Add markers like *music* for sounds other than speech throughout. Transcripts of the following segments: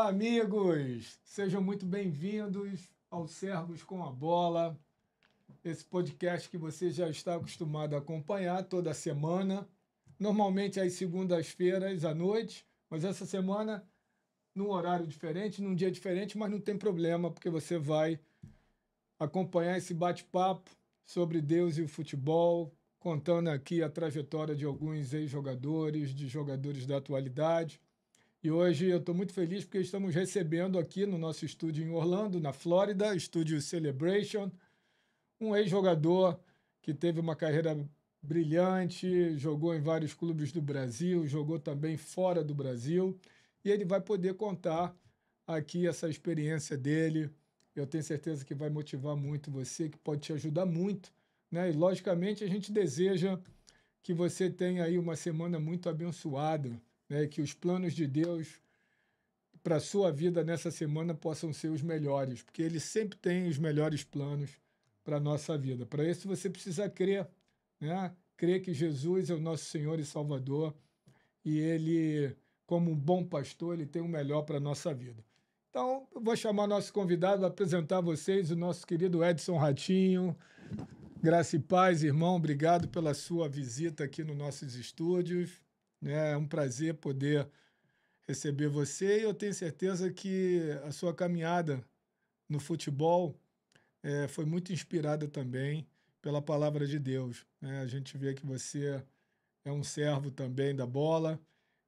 Olá, amigos! Sejam muito bem-vindos ao Servos com a Bola, esse podcast que você já está acostumado a acompanhar toda semana, normalmente às segundas-feiras à noite, mas essa semana num horário diferente, num dia diferente, mas não tem problema, porque você vai acompanhar esse bate-papo sobre Deus e o futebol, contando aqui a trajetória de alguns ex-jogadores, de jogadores da atualidade e hoje eu estou muito feliz porque estamos recebendo aqui no nosso estúdio em Orlando, na Flórida, estúdio Celebration, um ex-jogador que teve uma carreira brilhante, jogou em vários clubes do Brasil, jogou também fora do Brasil, e ele vai poder contar aqui essa experiência dele. Eu tenho certeza que vai motivar muito você, que pode te ajudar muito, né? E logicamente a gente deseja que você tenha aí uma semana muito abençoada né, que os planos de Deus para a sua vida nessa semana possam ser os melhores, porque Ele sempre tem os melhores planos para a nossa vida. Para isso você precisa crer, né? crer que Jesus é o nosso Senhor e Salvador e Ele, como um bom pastor, Ele tem o melhor para a nossa vida. Então, eu vou chamar nosso convidado, apresentar a vocês o nosso querido Edson Ratinho. Graça e paz, irmão. Obrigado pela sua visita aqui nos nossos estúdios. Né? É um prazer poder receber você e eu tenho certeza que a sua caminhada no futebol é, foi muito inspirada também pela palavra de Deus. Né? A gente vê que você é um servo também da bola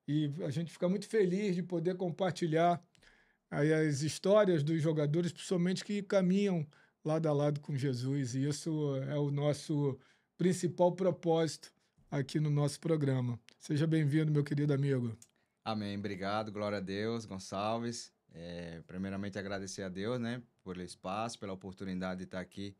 e a gente fica muito feliz de poder compartilhar aí as histórias dos jogadores, principalmente que caminham lado a lado com Jesus. E isso é o nosso principal propósito aqui no nosso programa. Seja bem-vindo, meu querido amigo. Amém. Obrigado, glória a Deus, Gonçalves. É, primeiramente, agradecer a Deus, né, pelo espaço, pela oportunidade de estar aqui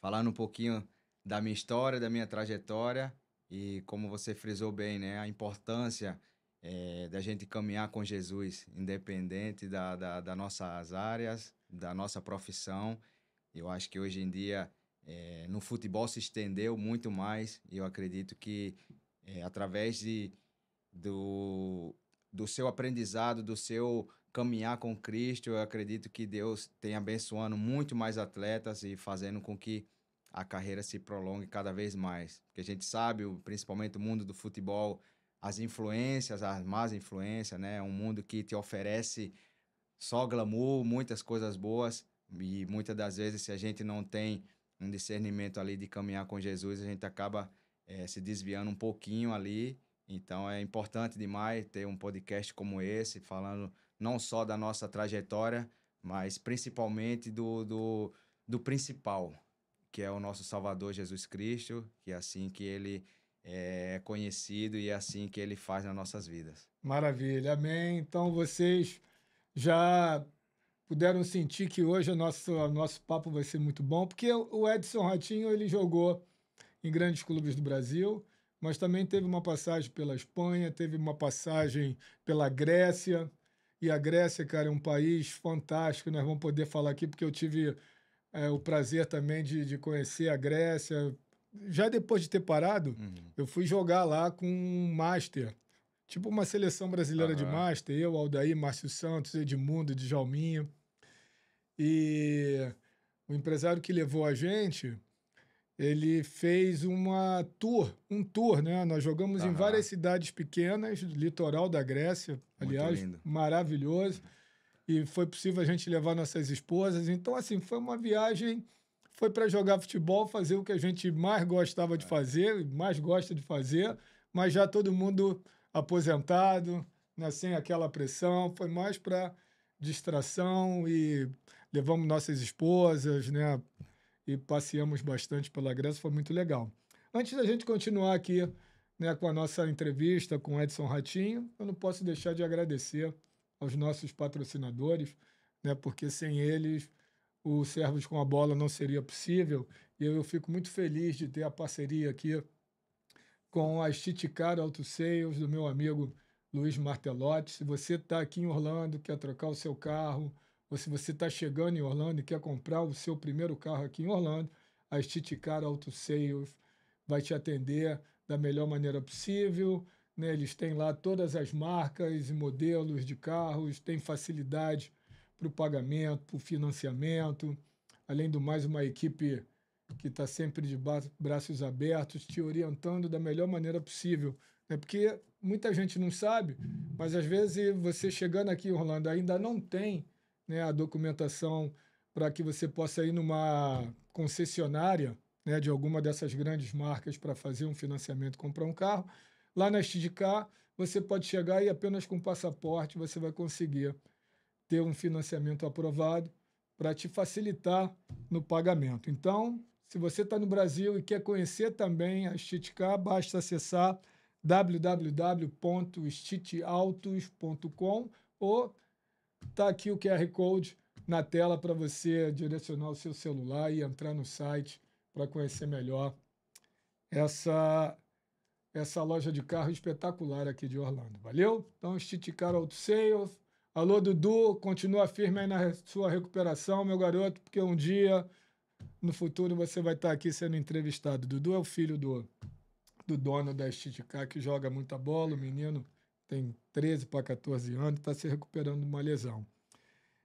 falando um pouquinho da minha história, da minha trajetória e como você frisou bem, né, a importância é, da gente caminhar com Jesus, independente da, da, das nossas áreas, da nossa profissão. Eu acho que hoje em dia é, no futebol se estendeu muito mais e eu acredito que é, através de, do, do seu aprendizado, do seu caminhar com Cristo, eu acredito que Deus tem abençoando muito mais atletas e fazendo com que a carreira se prolongue cada vez mais. Porque a gente sabe, principalmente o mundo do futebol, as influências, as más influências, né? Um mundo que te oferece só glamour, muitas coisas boas e muitas das vezes se a gente não tem um discernimento ali de caminhar com Jesus, a gente acaba é, se desviando um pouquinho ali. Então é importante demais ter um podcast como esse, falando não só da nossa trajetória, mas principalmente do, do, do principal, que é o nosso Salvador Jesus Cristo, que é assim que ele eh, é conhecido e é assim que ele faz nas nossas vidas. Maravilha, amém. Então vocês já puderam sentir que hoje o nosso, o nosso papo vai ser muito bom, porque o Edson Ratinho ele jogou em grandes clubes do Brasil, mas também teve uma passagem pela Espanha, teve uma passagem pela Grécia. E a Grécia, cara, é um país fantástico. Nós vamos poder falar aqui, porque eu tive é, o prazer também de, de conhecer a Grécia. Já depois de ter parado, uhum. eu fui jogar lá com um Master. Tipo uma seleção brasileira uhum. de Master. Eu, Aldair, Márcio Santos, Edmundo, Djalminho. E o empresário que levou a gente, ele fez uma tour, um tour, né? Nós jogamos em várias cidades pequenas, litoral da Grécia, aliás, maravilhoso. E foi possível a gente levar nossas esposas. Então, assim, foi uma viagem foi para jogar futebol, fazer o que a gente mais gostava de é. fazer, mais gosta de fazer, mas já todo mundo aposentado, né, sem aquela pressão, foi mais para distração e levamos nossas esposas, né? E passeamos bastante pela Grécia, foi muito legal. Antes da gente continuar aqui né, com a nossa entrevista com Edson Ratinho, eu não posso deixar de agradecer aos nossos patrocinadores, né? Porque sem eles o Servos com a Bola não seria possível. E eu fico muito feliz de ter a parceria aqui com a Estiticar Auto Sales, do meu amigo Luiz Martelotti. Se você está aqui em Orlando, quer trocar o seu carro, ou se você está chegando em Orlando e quer comprar o seu primeiro carro aqui em Orlando, a Esticar Auto Sales vai te atender da melhor maneira possível. Né? Eles têm lá todas as marcas e modelos de carros, tem facilidade para o pagamento, para o financiamento. Além do mais, uma equipe que está sempre de braços abertos, te orientando da melhor maneira possível. É Porque muita gente não sabe, mas às vezes você chegando aqui em Orlando ainda não tem né, a documentação para que você possa ir numa concessionária né, de alguma dessas grandes marcas para fazer um financiamento, comprar um carro. Lá na Estidicar, você pode chegar e apenas com passaporte você vai conseguir ter um financiamento aprovado para te facilitar no pagamento. Então, se você está no Brasil e quer conhecer também a Estidicar, basta acessar www.estiteautos.com ou Está aqui o QR Code na tela para você direcionar o seu celular e entrar no site para conhecer melhor essa, essa loja de carro espetacular aqui de Orlando. Valeu? Então, Stiticar Auto Sales. Alô, Dudu, continua firme aí na sua recuperação, meu garoto, porque um dia, no futuro, você vai estar tá aqui sendo entrevistado. Dudu é o filho do, do dono da Stiticar, que joga muita bola, o menino tem 13 para 14 anos, está se recuperando de uma lesão.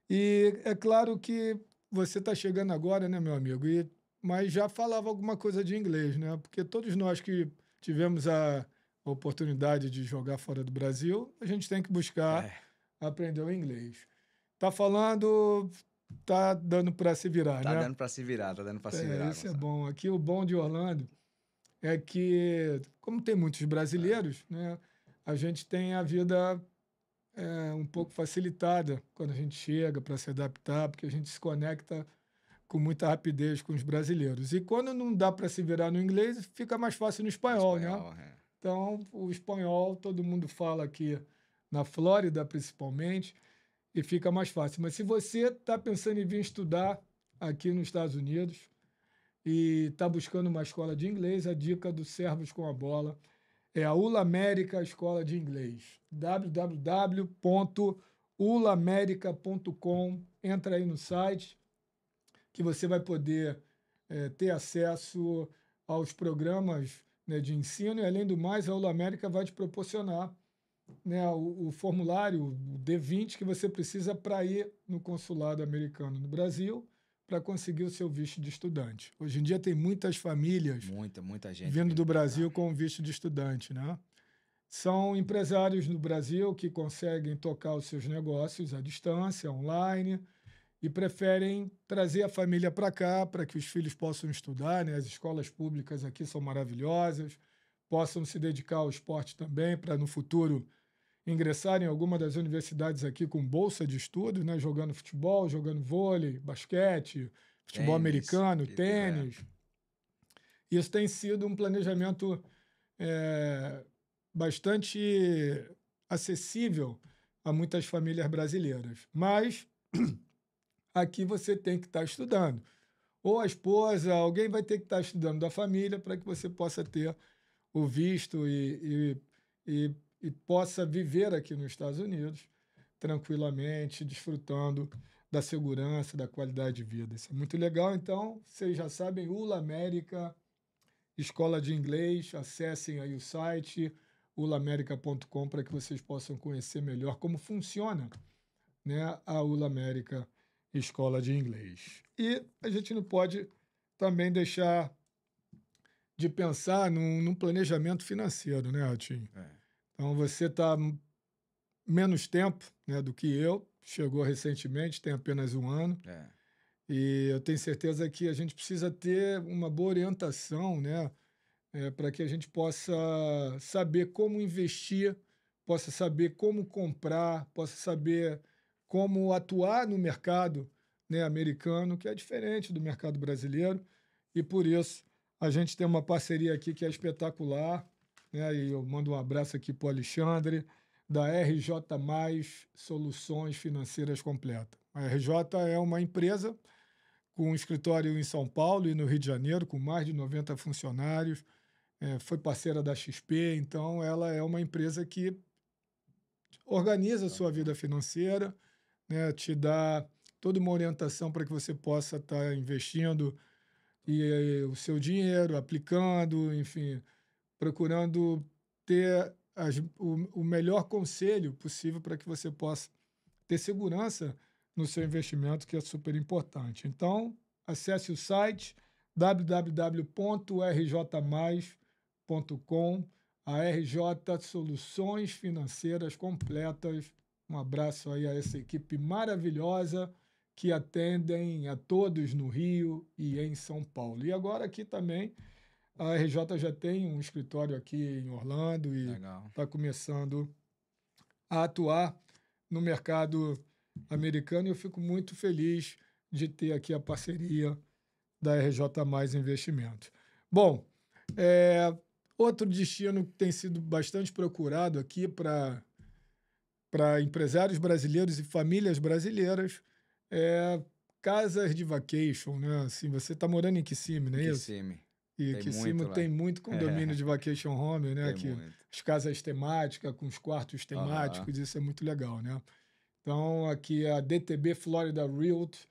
E é claro que você está chegando agora, né, meu amigo? E, mas já falava alguma coisa de inglês, né? Porque todos nós que tivemos a oportunidade de jogar fora do Brasil, a gente tem que buscar é. aprender o inglês. está falando, está dando para se virar, tá né? Está dando para se virar, está dando para se é, virar. Isso é bom. Aqui o bom de Orlando é que, como tem muitos brasileiros, é. né? a gente tem a vida é, um pouco facilitada quando a gente chega para se adaptar, porque a gente se conecta com muita rapidez com os brasileiros. E quando não dá para se virar no inglês, fica mais fácil no espanhol, né? espanhol né? É. Então, o espanhol todo mundo fala aqui na Flórida, principalmente, e fica mais fácil. Mas se você está pensando em vir estudar aqui nos Estados Unidos e está buscando uma escola de inglês, a dica do Servos com a Bola é a ULA América Escola de Inglês. www.ulamerica.com. Entra aí no site que você vai poder é, ter acesso aos programas né, de ensino e, além do mais, a ULA América vai te proporcionar né, o, o formulário o D20 que você precisa para ir no consulado americano no Brasil para conseguir o seu visto de estudante. Hoje em dia tem muitas famílias. Muita, muita gente. Vindo do Brasil com visto de estudante, né? São empresários no Brasil que conseguem tocar os seus negócios à distância, online, e preferem trazer a família para cá para que os filhos possam estudar. Né? As escolas públicas aqui são maravilhosas, possam se dedicar ao esporte também, para no futuro ingressar em alguma das universidades aqui com bolsa de estudos, né? jogando futebol, jogando vôlei, basquete, futebol tênis, americano, tênis. É. Isso tem sido um planejamento é, bastante acessível a muitas famílias brasileiras. Mas *clears throat* aqui você tem que estar estudando. Ou a esposa, alguém vai ter que estar estudando da família para que você possa ter o visto e, e, e e possa viver aqui nos Estados Unidos tranquilamente, desfrutando da segurança, da qualidade de vida. Isso é muito legal. Então, vocês já sabem, ULA América, Escola de Inglês, acessem aí o site ulamerica.com para que vocês possam conhecer melhor como funciona né, a ULA América Escola de Inglês. E a gente não pode também deixar de pensar num, num planejamento financeiro, né, Altinho? É. Então você está menos tempo né, do que eu, chegou recentemente, tem apenas um ano. É. E eu tenho certeza que a gente precisa ter uma boa orientação, né? É, para que a gente possa saber como investir, possa saber como comprar, possa saber como atuar no mercado né, americano, que é diferente do mercado brasileiro. E por isso a gente tem uma parceria aqui que é espetacular. Né? E eu mando um abraço aqui para o Alexandre, da RJ Mais Soluções Financeiras Completa. A RJ é uma empresa com um escritório em São Paulo e no Rio de Janeiro, com mais de 90 funcionários. É, foi parceira da XP, então ela é uma empresa que organiza a sua vida financeira, né, te dá toda uma orientação para que você possa estar tá investindo e, e, o seu dinheiro, aplicando, enfim, procurando ter as, o, o melhor conselho possível para que você possa ter segurança no seu investimento, que é super importante. Então, acesse o site www.rjmais.com, a RJ Soluções Financeiras Completas. Um abraço aí a essa equipe maravilhosa que atendem a todos no Rio e em São Paulo. E agora aqui também a RJ já tem um escritório aqui em Orlando e está começando a atuar no mercado americano. E eu fico muito feliz de ter aqui a parceria da RJ Mais Investimentos. Bom, é, outro destino que tem sido bastante procurado aqui para empresários brasileiros e famílias brasileiras é casas de vacation, né? Assim, você está morando em Kissimmee, não é Kissimmee. isso? E tem cima muito tem muito condomínio é. de vacation home, né? Tem que muito. as casas temáticas, com os quartos temáticos, isso é muito legal, né? Então, aqui a DTB Florida Realty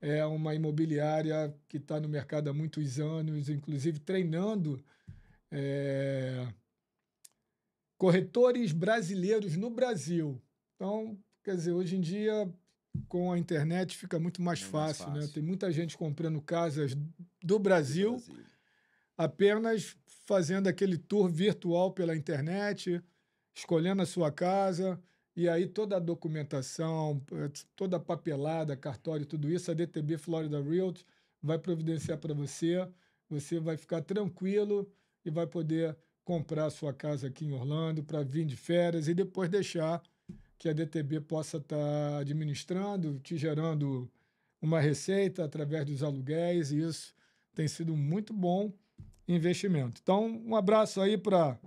é uma imobiliária que está no mercado há muitos anos, inclusive treinando é, corretores brasileiros no Brasil. Então, quer dizer, hoje em dia, com a internet, fica muito mais, é fácil, mais fácil, né? Tem muita gente comprando casas do Brasil. Do Brasil apenas fazendo aquele tour virtual pela internet, escolhendo a sua casa, e aí toda a documentação, toda a papelada, cartório, tudo isso, a DTB Florida Realty vai providenciar para você. Você vai ficar tranquilo e vai poder comprar a sua casa aqui em Orlando para vir de férias e depois deixar que a DTB possa estar tá administrando, te gerando uma receita através dos aluguéis, e isso tem sido muito bom investimento. Então, um abraço aí para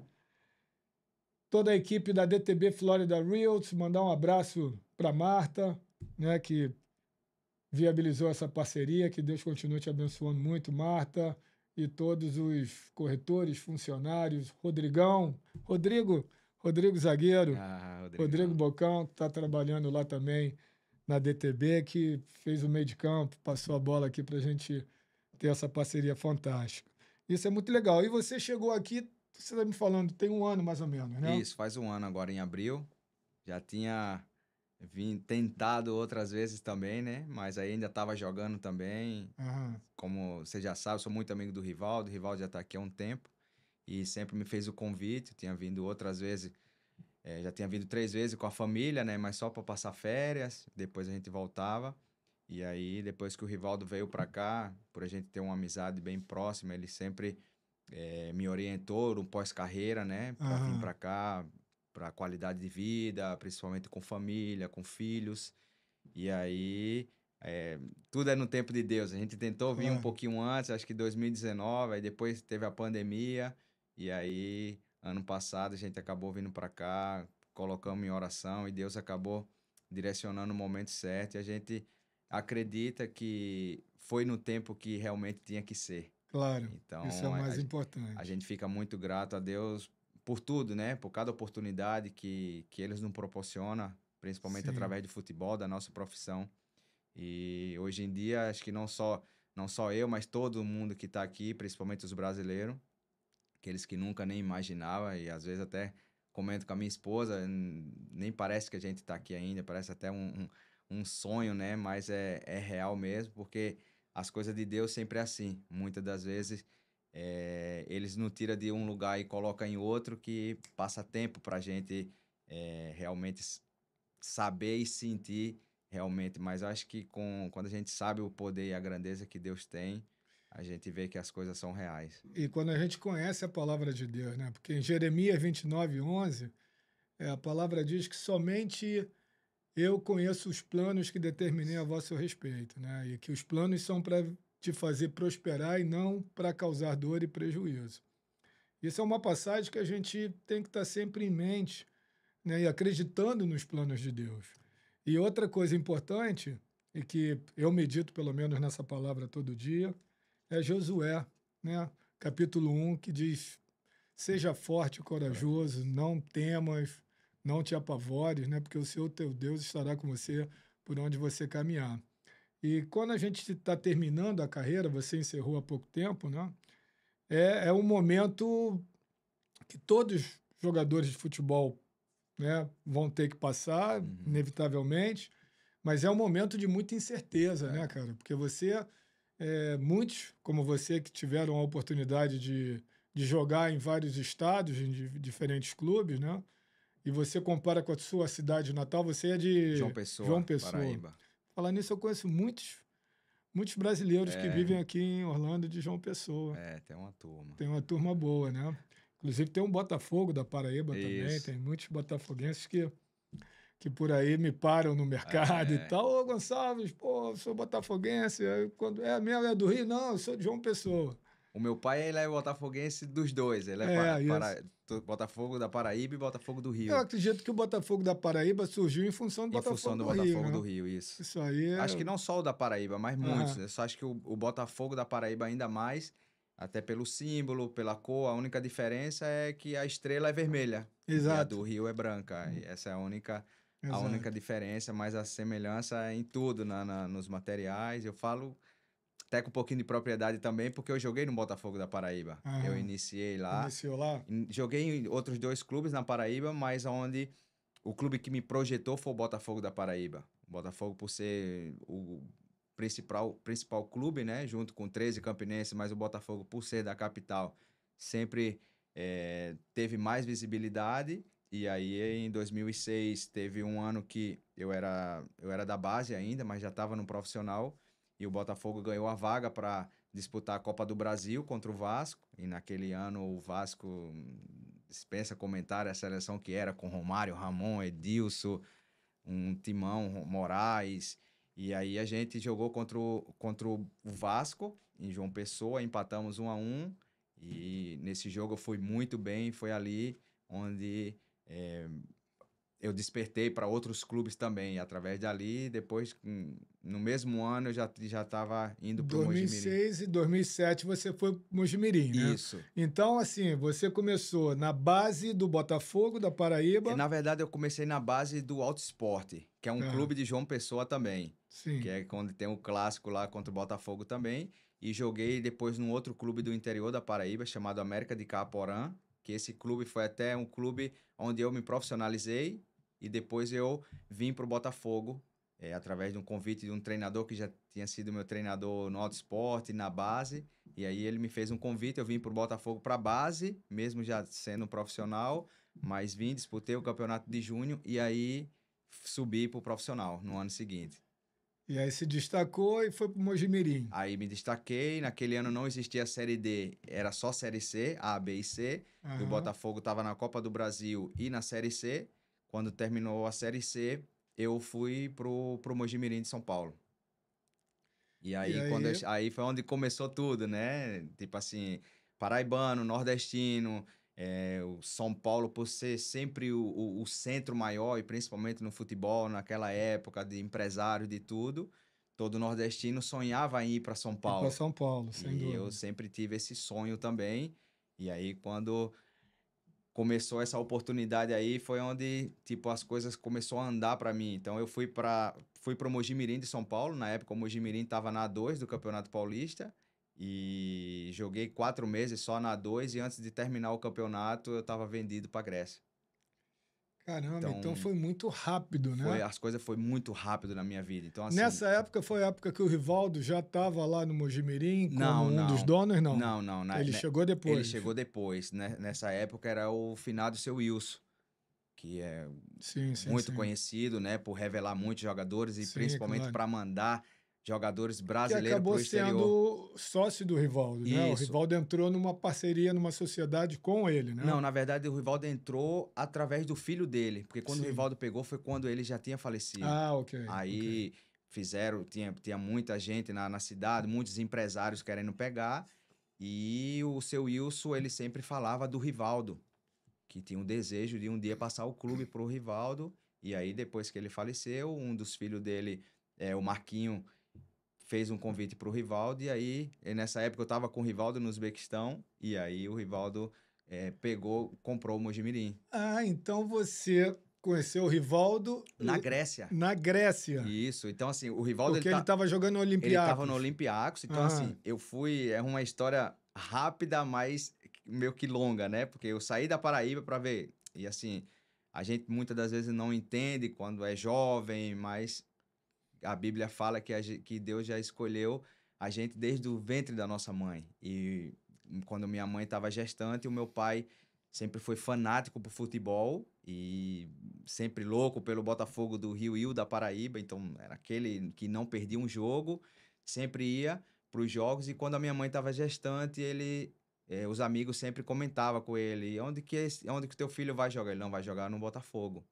toda a equipe da DTB Florida Realty, mandar um abraço para Marta, né, que viabilizou essa parceria, que Deus continue te abençoando muito, Marta, e todos os corretores, funcionários, Rodrigão, Rodrigo, Rodrigo Zagueiro, ah, Rodrigo. Rodrigo Bocão, que está trabalhando lá também na DTB, que fez o meio de campo, passou a bola aqui para a gente ter essa parceria fantástica. Isso é muito legal. E você chegou aqui, você está me falando, tem um ano mais ou menos, né? Isso, faz um ano agora, em abril. Já tinha vim tentado outras vezes também, né? Mas aí ainda estava jogando também. Uhum. Como você já sabe, sou muito amigo do Rivaldo. O Rivaldo já está aqui há um tempo. E sempre me fez o convite. Eu tinha vindo outras vezes. É, já tinha vindo três vezes com a família, né? Mas só para passar férias. Depois a gente voltava. E aí, depois que o Rivaldo veio para cá, por a gente ter uma amizade bem próxima, ele sempre é, me orientou no pós-carreira, né? para uhum. vir para cá, para qualidade de vida, principalmente com família, com filhos. E aí, é, tudo é no tempo de Deus. A gente tentou vir uhum. um é. pouquinho antes, acho que 2019, aí depois teve a pandemia. E aí, ano passado, a gente acabou vindo para cá, colocamos em oração e Deus acabou direcionando o momento certo. E a gente acredita que foi no tempo que realmente tinha que ser. Claro. Então, isso é o mais a, importante. A gente fica muito grato a Deus por tudo, né? Por cada oportunidade que, que eles nos proporcionam, principalmente Sim. através do futebol, da nossa profissão. E hoje em dia, acho que não só não só eu, mas todo mundo que está aqui, principalmente os brasileiros, aqueles que nunca nem imaginava e às vezes até comento com a minha esposa, nem parece que a gente está aqui ainda, parece até um, um, um sonho, né? Mas é, é real mesmo, porque as coisas de Deus sempre é assim. Muitas das vezes é, eles não tira de um lugar e coloca em outro que passa tempo para a gente é, realmente saber e sentir realmente. Mas eu acho que com, quando a gente sabe o poder e a grandeza que Deus tem, a gente vê que as coisas são reais. E quando a gente conhece a palavra de Deus, né? Porque em Jeremias 29, 11, é, a palavra diz que somente eu conheço os planos que determinei a vosso respeito, né? E que os planos são para te fazer prosperar e não para causar dor e prejuízo. Isso é uma passagem que a gente tem que estar tá sempre em mente, né? E acreditando nos planos de Deus. E outra coisa importante, e que eu medito pelo menos nessa palavra todo dia, é Josué, né? Capítulo 1, que diz: Seja forte e corajoso, não temas não te apavores, né? Porque o Senhor teu Deus estará com você por onde você caminhar. E quando a gente está terminando a carreira, você encerrou há pouco tempo, né? É, é um momento que todos jogadores de futebol né, vão ter que passar, uhum. inevitavelmente, mas é um momento de muita incerteza, né, é. cara? Porque você, é, muitos como você que tiveram a oportunidade de, de jogar em vários estados, em diferentes clubes, né? e você compara com a sua cidade natal, você é de João Pessoa. João Pessoa. Paraíba. Falar nisso, eu conheço muitos, muitos brasileiros é. que vivem aqui em Orlando de João Pessoa. É, tem uma turma. Tem uma turma boa, né? Inclusive tem um Botafogo da Paraíba Isso. também, tem muitos botafoguenses que que por aí me param no mercado é. e tal. Ô, Gonçalves, pô, sou botafoguense. quando, é mesmo, é do Rio? Não, eu sou de João Pessoa. O meu pai, ele é botafoguense dos dois. Ele é, é para, para, Botafogo da Paraíba e Botafogo do Rio. Eu acredito que o Botafogo da Paraíba surgiu em função do em Botafogo função do, do Botafogo Rio, né? do Rio, isso. Isso aí é... Acho que não só o da Paraíba, mas é. muitos. Eu né? só acho que o, o Botafogo da Paraíba ainda mais, até pelo símbolo, pela cor, a única diferença é que a estrela é vermelha. Exato. E a do Rio é branca. E hum. essa é a única... A única diferença, mas a semelhança é em tudo, na, na, nos materiais. Eu falo até com um pouquinho de propriedade também, porque eu joguei no Botafogo da Paraíba. Eu iniciei lá. Iniciou lá? Joguei em outros dois clubes na Paraíba, mas onde o clube que me projetou foi o Botafogo da Paraíba. O Botafogo, por ser o principal, principal clube, né? Junto com 13 Campinense, mas o Botafogo, por ser da capital, sempre é, teve mais visibilidade. E aí, em 2006, teve um ano que eu era, eu era da base ainda, mas já estava no profissional e o Botafogo ganhou a vaga para disputar a Copa do Brasil contra o Vasco. E naquele ano o Vasco dispensa comentário a seleção que era com Romário, Ramon, Edilson, um Timão, Moraes. E aí a gente jogou contra o, contra o Vasco em João Pessoa, empatamos um a um. E nesse jogo eu fui muito bem, foi ali onde é, eu despertei para outros clubes também. E através dali, depois, hum, no mesmo ano, eu já já estava indo para o Mojimirim. 2006 e 2007 você foi para Mojimirim, né? Isso. Então, assim, você começou na base do Botafogo, da Paraíba. E, na verdade, eu comecei na base do Alto Esporte, que é um clube de João Pessoa também. Sim. Que é quando tem o clássico lá contra o Botafogo também. E joguei depois num outro clube do interior da Paraíba, chamado América de Caporã, que esse clube foi até um clube onde eu me profissionalizei e depois eu vim para o Botafogo é, através de um convite de um treinador que já tinha sido meu treinador no Auto Esporte, na base. E aí ele me fez um convite, eu vim para o Botafogo para a base, mesmo já sendo um profissional, mas vim, disputei o campeonato de junho e aí subi para o profissional no ano seguinte. E aí se destacou e foi pro Mojimirim. Aí me destaquei, naquele ano não existia Série D, era só Série C, A, B e C. Uhum. E o Botafogo tava na Copa do Brasil e na Série C. Quando terminou a Série C, eu fui pro, pro Mojimirim de São Paulo. E aí, e aí? Quando eu, aí foi onde começou tudo, né? Tipo assim, paraibano, nordestino, é, o São Paulo, por ser sempre o, o, o, centro maior, e principalmente no futebol, naquela época de empresário, de tudo, todo nordestino sonhava em ir para São Paulo. Para São Paulo, sem e dúvida. eu sempre tive esse sonho também. E aí, quando começou essa oportunidade aí, foi onde, tipo, as coisas começou a andar para mim. Então, eu fui para fui o Mojimirim de São Paulo. Na época, o Mojimirim estava na A2 do Campeonato Paulista. E joguei quatro meses só na 2 e antes de terminar o campeonato eu estava vendido para Grécia. Caramba, então, então, foi muito rápido, né? Foi, as coisas foram muito rápido na minha vida. Então, assim, Nessa época foi a época que o Rivaldo já estava lá no Mojimirim como não, um não, dos donos, não? Não, não. Na, ele chegou depois. Ele chegou depois. Né? Nessa época era o finado seu Wilson, que é sim, sim, muito sim. conhecido, né? Por revelar muitos jogadores e principalmente é claro. para mandar jogadores brasileiros. Que acabou sendo sócio do Rivaldo, Isso. né? O Rivaldo entrou numa parceria, numa sociedade com ele, né? Não, na verdade, o Rivaldo entrou através do filho dele, porque quando Sim. o Rivaldo pegou foi quando ele já tinha falecido. Ah, ok. Aí. Okay. Fizeram, tinha, tinha muita gente na, na cidade, muitos empresários querendo pegar. E o seu Wilson, ele sempre falava do Rivaldo, que tinha um desejo de um dia passar o clube para o Rivaldo. E aí, depois que ele faleceu, um dos filhos dele, é, o Marquinho, fez um convite para o Rivaldo, e aí, eh, nessa época eu estava com o Rivaldo no Uzbequistão, e aí o Rivaldo é, pegou, comprou o Mojimirim. Ah, então você conheceu o Rivaldo... Na Grécia. Na Grécia. Isso, então assim, o Rivaldo... Porque ele estava tá... jogando no Olympiacos. Ele estava no Olympiacos, então ah. assim, eu fui... É uma história rápida, mas meio que longa, né? Porque eu saí da Paraíba para ver, e assim... A gente muitas das vezes não entende quando é jovem, mas a Bíblia fala que, a, que Deus já escolheu a gente desde o ventre da nossa mãe. E quando minha mãe estava gestante, o meu pai sempre foi fanático por futebol e sempre louco pelo Botafogo do Rio e da Paraíba. Então era aquele que não perdia um jogo, sempre ia para os jogos. E quando a minha mãe estava gestante, ele eh, os amigos sempre comentavam com ele: onde que, onde que teu filho vai jogar? Ele não vai jogar no Botafogo.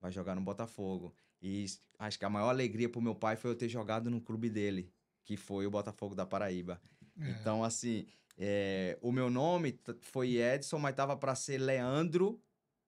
Vai jogar no Botafogo. E acho que a maior alegria pro meu pai foi eu ter jogado no clube dele, que foi o Botafogo da Paraíba. É. Então, assim, é, o meu nome foi Edson, mas tava para ser Leandro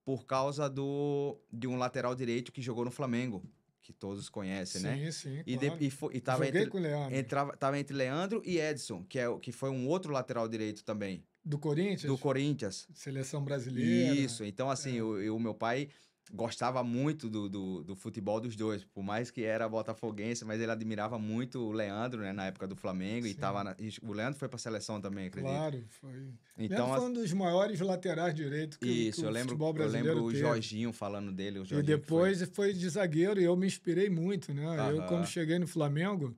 por causa do de um lateral direito que jogou no Flamengo, que todos conhecem, sim, né? Sim, sim. E, claro. e, foi, e tava Joguei entre, com o Leandro. Entrava, tava entre Leandro e Edson, que, é, que foi um outro lateral direito também. Do Corinthians? Do Corinthians. Seleção brasileira. Isso. Então, assim, é. o, o meu pai gostava muito do, do, do, futebol dos dois, por mais que era botafoguense, mas ele admirava muito o Leandro, né, na época do Flamengo, Sim. e tava na... o Leandro foi para a seleção também, acredito. Claro, foi. Então, Leandro foi um dos maiores laterais direito que, isso, que o eu lembro, futebol brasileiro Eu lembro teve. o Jorginho falando dele. O Jorginho e depois foi... foi... de zagueiro, e eu me inspirei muito, né, Aham. eu quando cheguei no Flamengo...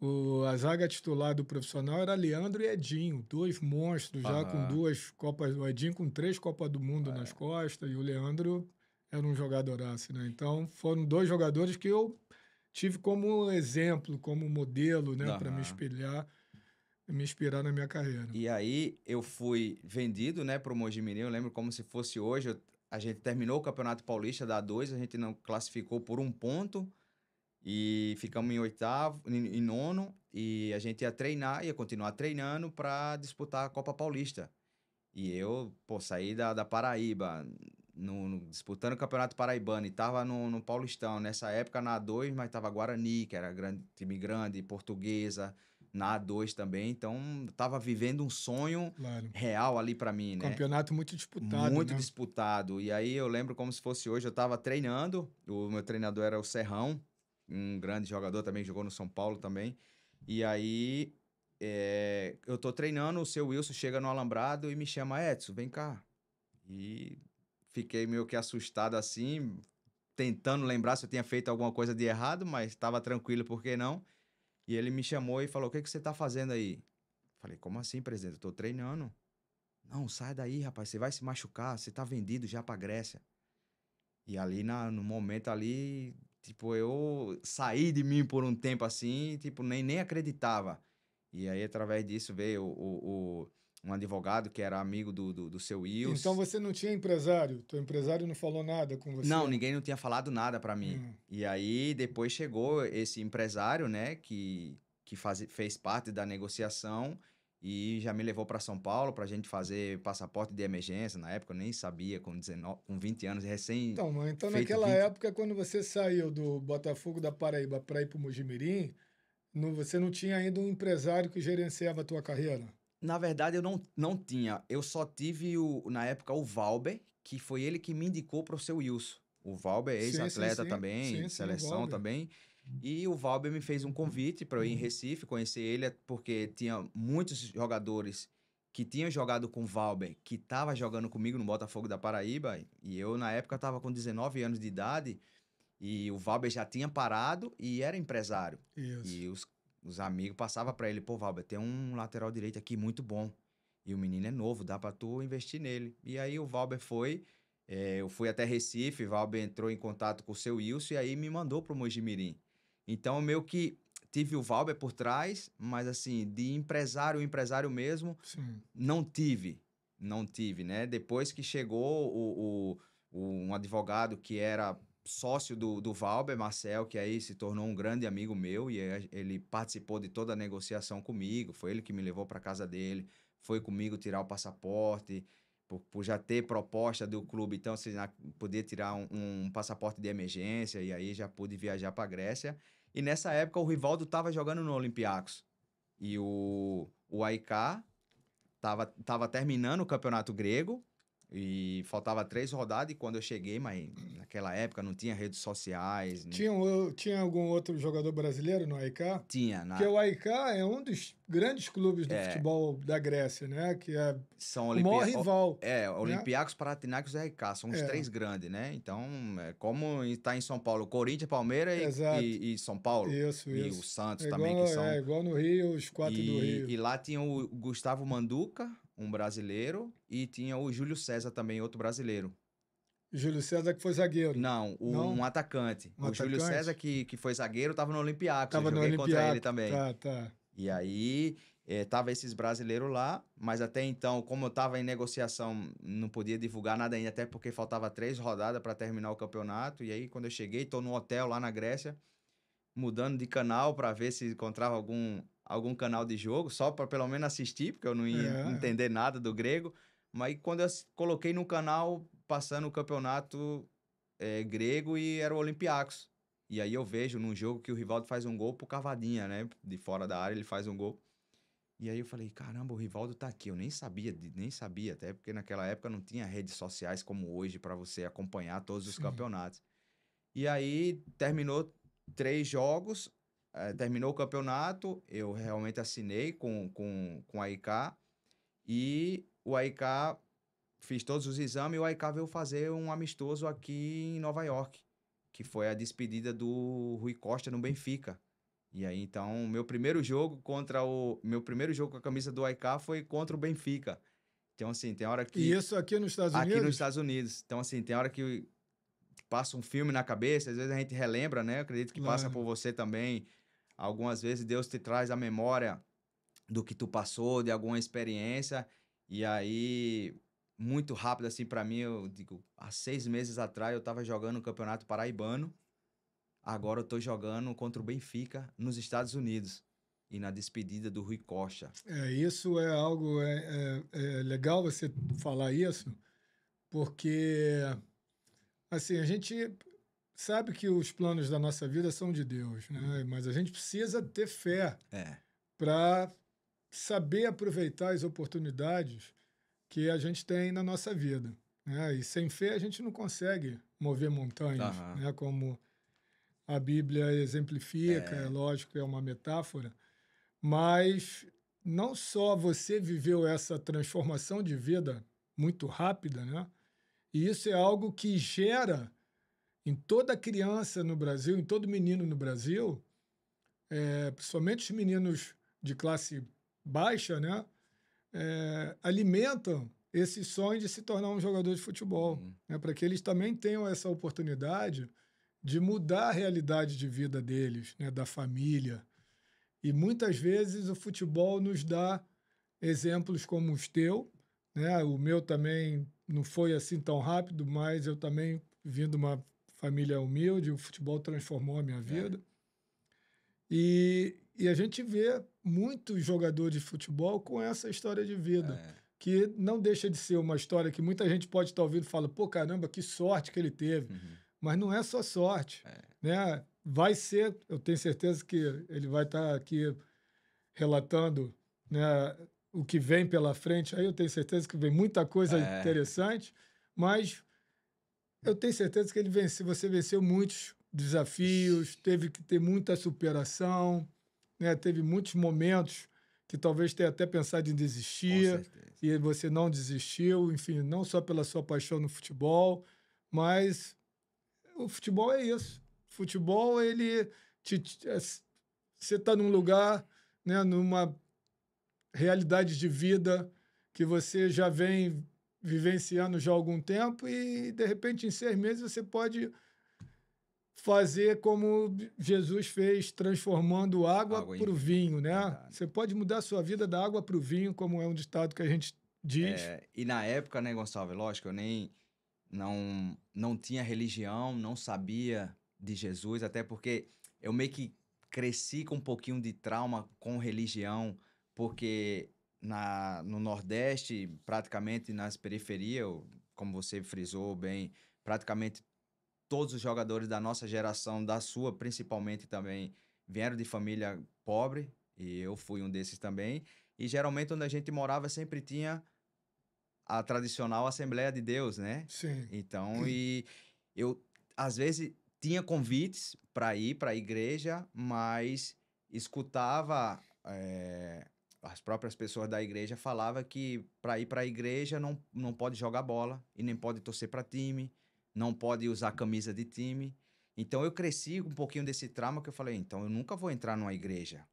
O, a zaga titular do profissional era Leandro e Edinho, dois monstros, Aham. já com duas Copas. O Edinho com três Copas do Mundo é. nas costas e o Leandro era um jogador assim, né? Então foram dois jogadores que eu tive como exemplo, como modelo, né, uhum. para me espelhar, me inspirar na minha carreira. E aí eu fui vendido, né, para o Mogi Mirim. Eu lembro como se fosse hoje. Eu, a gente terminou o Campeonato Paulista da 2, a gente não classificou por um ponto e ficamos em oitavo, em, em nono e a gente ia treinar, ia continuar treinando para disputar a Copa Paulista. E eu, pô, saí da, da Paraíba, no, no, disputando o Campeonato Paraibano e tava no, no Paulistão. Nessa época na A2, mas tava Guarani, que era grande, time grande, portuguesa, na A2 também. Então, tava vivendo um sonho claro. real ali para mim, né? Campeonato muito disputado. Muito né? disputado. E aí eu lembro como se fosse hoje, eu tava treinando, o meu treinador era o Serrão, um grande jogador também, jogou no São Paulo também. E aí. É, eu tô treinando, o seu Wilson chega no alambrado e me chama, Edson, vem cá. E fiquei meio que assustado assim, tentando lembrar se eu tinha feito alguma coisa de errado, mas estava tranquilo, por que não? E ele me chamou e falou: O que, que você está fazendo aí? Falei: Como assim, presidente? estou treinando. Não, sai daí, rapaz, você vai se machucar, você está vendido já para Grécia. E ali, na, no momento ali, tipo, eu saí de mim por um tempo assim, tipo, nem, nem acreditava. E aí, através disso, veio o, o, o um advogado que era amigo do, do, do seu Wilson. Então você não tinha empresário? Teu empresário não falou nada com você? Não, ninguém não tinha falado nada para mim. Hum. E aí depois chegou esse empresário, né, que, que faz, fez parte da negociação e já me levou para São Paulo para a gente fazer passaporte de emergência. Na época eu nem sabia, com, 19, com 20 anos, recém. Então, mãe, então naquela 20... época, quando você saiu do Botafogo da Paraíba para ir para o Mojimirim, você não tinha ainda um empresário que gerenciava a tua carreira? Na verdade, eu não, não tinha. Eu só tive, o, na época, o Valber, que foi ele que me indicou para o seu Wilson. O Valber é ex-atleta também, sim, sim, seleção também. E o Valber me fez um convite para eu ir em Recife, conhecer ele, porque tinha muitos jogadores que tinham jogado com o Valber, que estava jogando comigo no Botafogo da Paraíba. E eu, na época, estava com 19 anos de idade. E o Valber já tinha parado e era empresário. Isso. E os, os amigos passavam para ele, pô, Valber, tem um lateral direito aqui muito bom. E o menino é novo, dá para tu investir nele. E aí o Valber foi, é, eu fui até Recife, Valber entrou em contato com o seu Wilson e aí me mandou pro Mojimirim. Então, meio que tive o Valber por trás, mas assim, de empresário, empresário mesmo, Sim. não tive. Não tive, né? Depois que chegou o, o, o um advogado que era sócio do, do Valber, Marcel, que aí se tornou um grande amigo meu e ele participou de toda a negociação comigo. Foi ele que me levou para casa dele, foi comigo tirar o passaporte, por, por já ter proposta do clube. Então, se assim, poder tirar um, um, passaporte de emergência e aí já pude viajar para Grécia. E nessa época o Rivaldo estava jogando no Olympiacos e o, o Aik estava tava terminando o campeonato grego e faltava três rodadas e quando eu cheguei, mas naquela época não tinha redes sociais. Né? Tinha, um, tinha algum outro jogador brasileiro no AIK? Tinha. Na... Porque o AIK é um dos grandes clubes do é... futebol da Grécia, né? Que é São o maior rival. É, né? Olympiacos, né? Panathinaikos e AIK. São os é. três grandes, né? Então, é como está em São Paulo, Corinthians, Palmeiras e, e, São Paulo. Isso, e isso. E o Santos igual, é também, que são... É, igual no Rio, os quatro e, do Rio. E lá tinha o Gustavo Manduca um brasileiro, e tinha o Júlio César também, outro brasileiro. Júlio César que foi zagueiro. Não, o, Não? um atacante. Um o atacante? Júlio César que, que foi zagueiro estava no Olympiacos. Tava eu joguei no contra ele também. Tá, tá. E aí, é, tava esses brasileiros lá, mas até então, como eu tava em negociação, não podia divulgar nada ainda, até porque faltava três rodadas para terminar o campeonato. E aí, quando eu cheguei, tô no hotel lá na Grécia, mudando de canal para ver se encontrava algum algum canal de jogo, só para pelo menos assistir, porque eu não ia é. entender nada do grego. Mas quando eu coloquei no canal, passando o campeonato é, grego e era o Olympiacos. E aí eu vejo num jogo que o Rivaldo faz um gol por cavadinha, né? De fora da área ele faz um gol. E aí eu falei, caramba, o Rivaldo tá aqui. Eu nem sabia, nem sabia, até porque naquela época não tinha redes sociais como hoje para você acompanhar todos os Sim. campeonatos. E aí terminou três jogos, é, terminou o campeonato, eu realmente assinei com, com, com a IK e o AIK fiz todos os exames e o AIK veio fazer um amistoso aqui em Nova York, que foi a despedida do Rui Costa no Benfica. E aí então, meu primeiro jogo contra o meu primeiro jogo com a camisa do AIK foi contra o Benfica. Então assim, tem hora que E isso aqui nos Estados Unidos? Aqui nos Estados Unidos. Então assim, tem hora que passa um filme na cabeça, às vezes a gente relembra, né? Eu acredito que passa por você também Algumas vezes Deus te traz a memória do que tu passou, de alguma experiência, e aí muito rápido assim para mim, eu digo, há seis meses atrás eu estava jogando o um Campeonato Paraibano, agora eu tô jogando contra o Benfica nos Estados Unidos e na despedida do Rui Costa. É, isso é algo é, é, é legal você falar isso, porque assim, a gente sabe que os planos da nossa vida são de Deus, né? Uhum. Mas a gente precisa ter fé é. para saber aproveitar as oportunidades que a gente tem na nossa vida. Né? E sem fé a gente não consegue mover montanhas, uhum. né? Como a Bíblia exemplifica, é. é lógico, é uma metáfora, mas não só você viveu essa transformação de vida muito rápida, né? E isso é algo que gera em toda criança no Brasil, em todo menino no Brasil, é, principalmente os meninos de classe baixa, né, é, alimentam esse sonho de se tornar um jogador de futebol, uhum. né, para que eles também tenham essa oportunidade de mudar a realidade de vida deles, né, da família. E muitas vezes o futebol nos dá exemplos como os teu, né? O meu também não foi assim tão rápido, mas eu também vindo uma família humilde, o futebol transformou a minha é. vida. É. E, e a gente vê muitos jogadores de futebol com essa história de vida. É. Que não deixa de ser uma história que muita gente pode estar ouvindo e fala, pô, caramba, que sorte que ele teve. Uhum. Mas não é só sorte. É. Né? Vai ser, eu tenho certeza que ele vai estar aqui relatando né, o que vem pela frente. Aí eu tenho certeza que vem muita coisa é. interessante, mas eu tenho certeza que ele venceu, você venceu muitos desafios, teve que ter muita superação, né? teve muitos momentos que talvez tenha até pensado em desistir e você não desistiu, enfim, não só pela sua paixão no futebol, mas o futebol é isso. O futebol ele te, te, é, você está num lugar, né, numa realidade de vida que você já vem vivenciando já há algum tempo e, de repente, em seis meses você pode fazer como Jesus fez, transformando água, água para o vinho, né? Verdade. Você pode mudar a sua vida da água para o vinho, como é um ditado que a gente diz. É, e na época, né, Gonçalves? Lógico, eu nem não, não tinha religião, não sabia de Jesus, até porque eu meio que cresci com um pouquinho de trauma com religião, porque na, no Nordeste, praticamente nas periferias, como você frisou bem, praticamente todos os jogadores da nossa geração, da sua principalmente também, vieram de família pobre, e eu fui um desses também. E geralmente onde a gente morava sempre tinha a tradicional Assembleia de Deus, né? Sim. Então, Sim. e eu às vezes tinha convites para ir para a igreja, mas escutava é, as próprias pessoas da igreja falavam que para ir para a igreja não, não pode jogar bola e nem pode torcer para time, não pode usar camisa de time. Então eu cresci com um pouquinho desse trauma que eu falei, então eu nunca vou entrar numa igreja.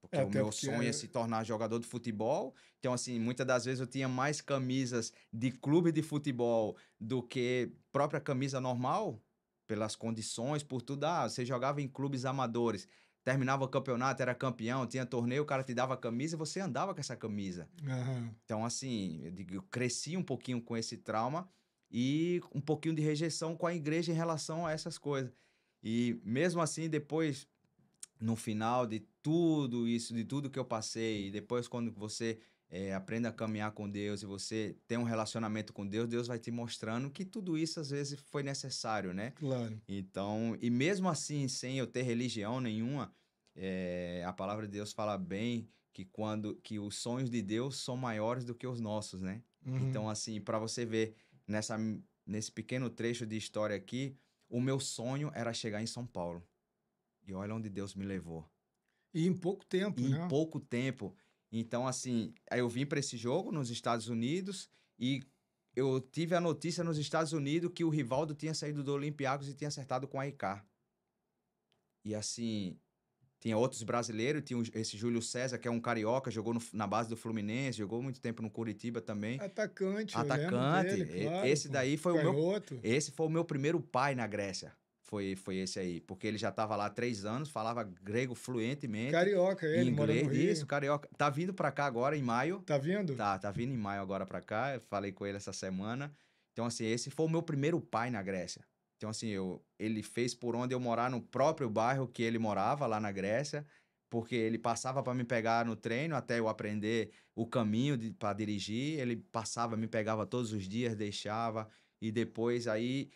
Porque é, o meu porque... sonho é, é se tornar jogador de futebol. Então, assim, muitas das vezes eu tinha mais camisas de clube de futebol do que própria camisa normal, pelas condições, por tudo. Ah, você jogava em clubes amadores terminava o campeonato, era campeão, tinha torneio, o cara te dava a camisa, você andava com essa camisa. Uhum. Então, assim, eu, eu cresci um pouquinho com esse trauma e um pouquinho de rejeição com a igreja em relação a essas coisas. E mesmo assim, depois, no final de tudo isso, de tudo que eu passei, e depois quando você é, aprenda a caminhar com Deus e você tem um relacionamento com Deus, Deus vai te mostrando que tudo isso às vezes foi necessário, né? Claro. Então, e mesmo assim, sem eu ter religião nenhuma, é, a palavra de Deus fala bem que quando que os sonhos de Deus são maiores do que os nossos, né? Uhum. Então, assim, para você ver nessa nesse pequeno trecho de história aqui, o meu sonho era chegar em São Paulo. E olha onde Deus me levou. E em pouco tempo, e né? Em pouco tempo. Então, assim, aí eu vim para esse jogo nos Estados Unidos e eu tive a notícia nos Estados Unidos que o Rivaldo tinha saído do Olympiacos e tinha acertado com a IK. E assim, tinha outros brasileiros, tinha esse Júlio César, que é um carioca, jogou no, na base do Fluminense, jogou muito tempo no Curitiba também. Atacante, Atacante. Dele, claro, esse daí foi o meu. Outro. Esse foi o meu primeiro pai na Grécia foi, foi esse aí. Porque ele já estava lá há três anos, falava grego fluentemente. Carioca, é, ele inglês, mora Isso, carioca. Tá vindo para cá agora em maio. Tá vindo? Tá, tá vindo em maio agora para cá. Eu falei com ele essa semana. Então, assim, esse foi o meu primeiro pai na Grécia. Então, assim, eu, ele fez por onde eu morar no próprio bairro que ele morava, lá na Grécia, porque ele passava para me pegar no treino até eu aprender o caminho para dirigir. Ele passava, me pegava todos os dias, deixava. E depois aí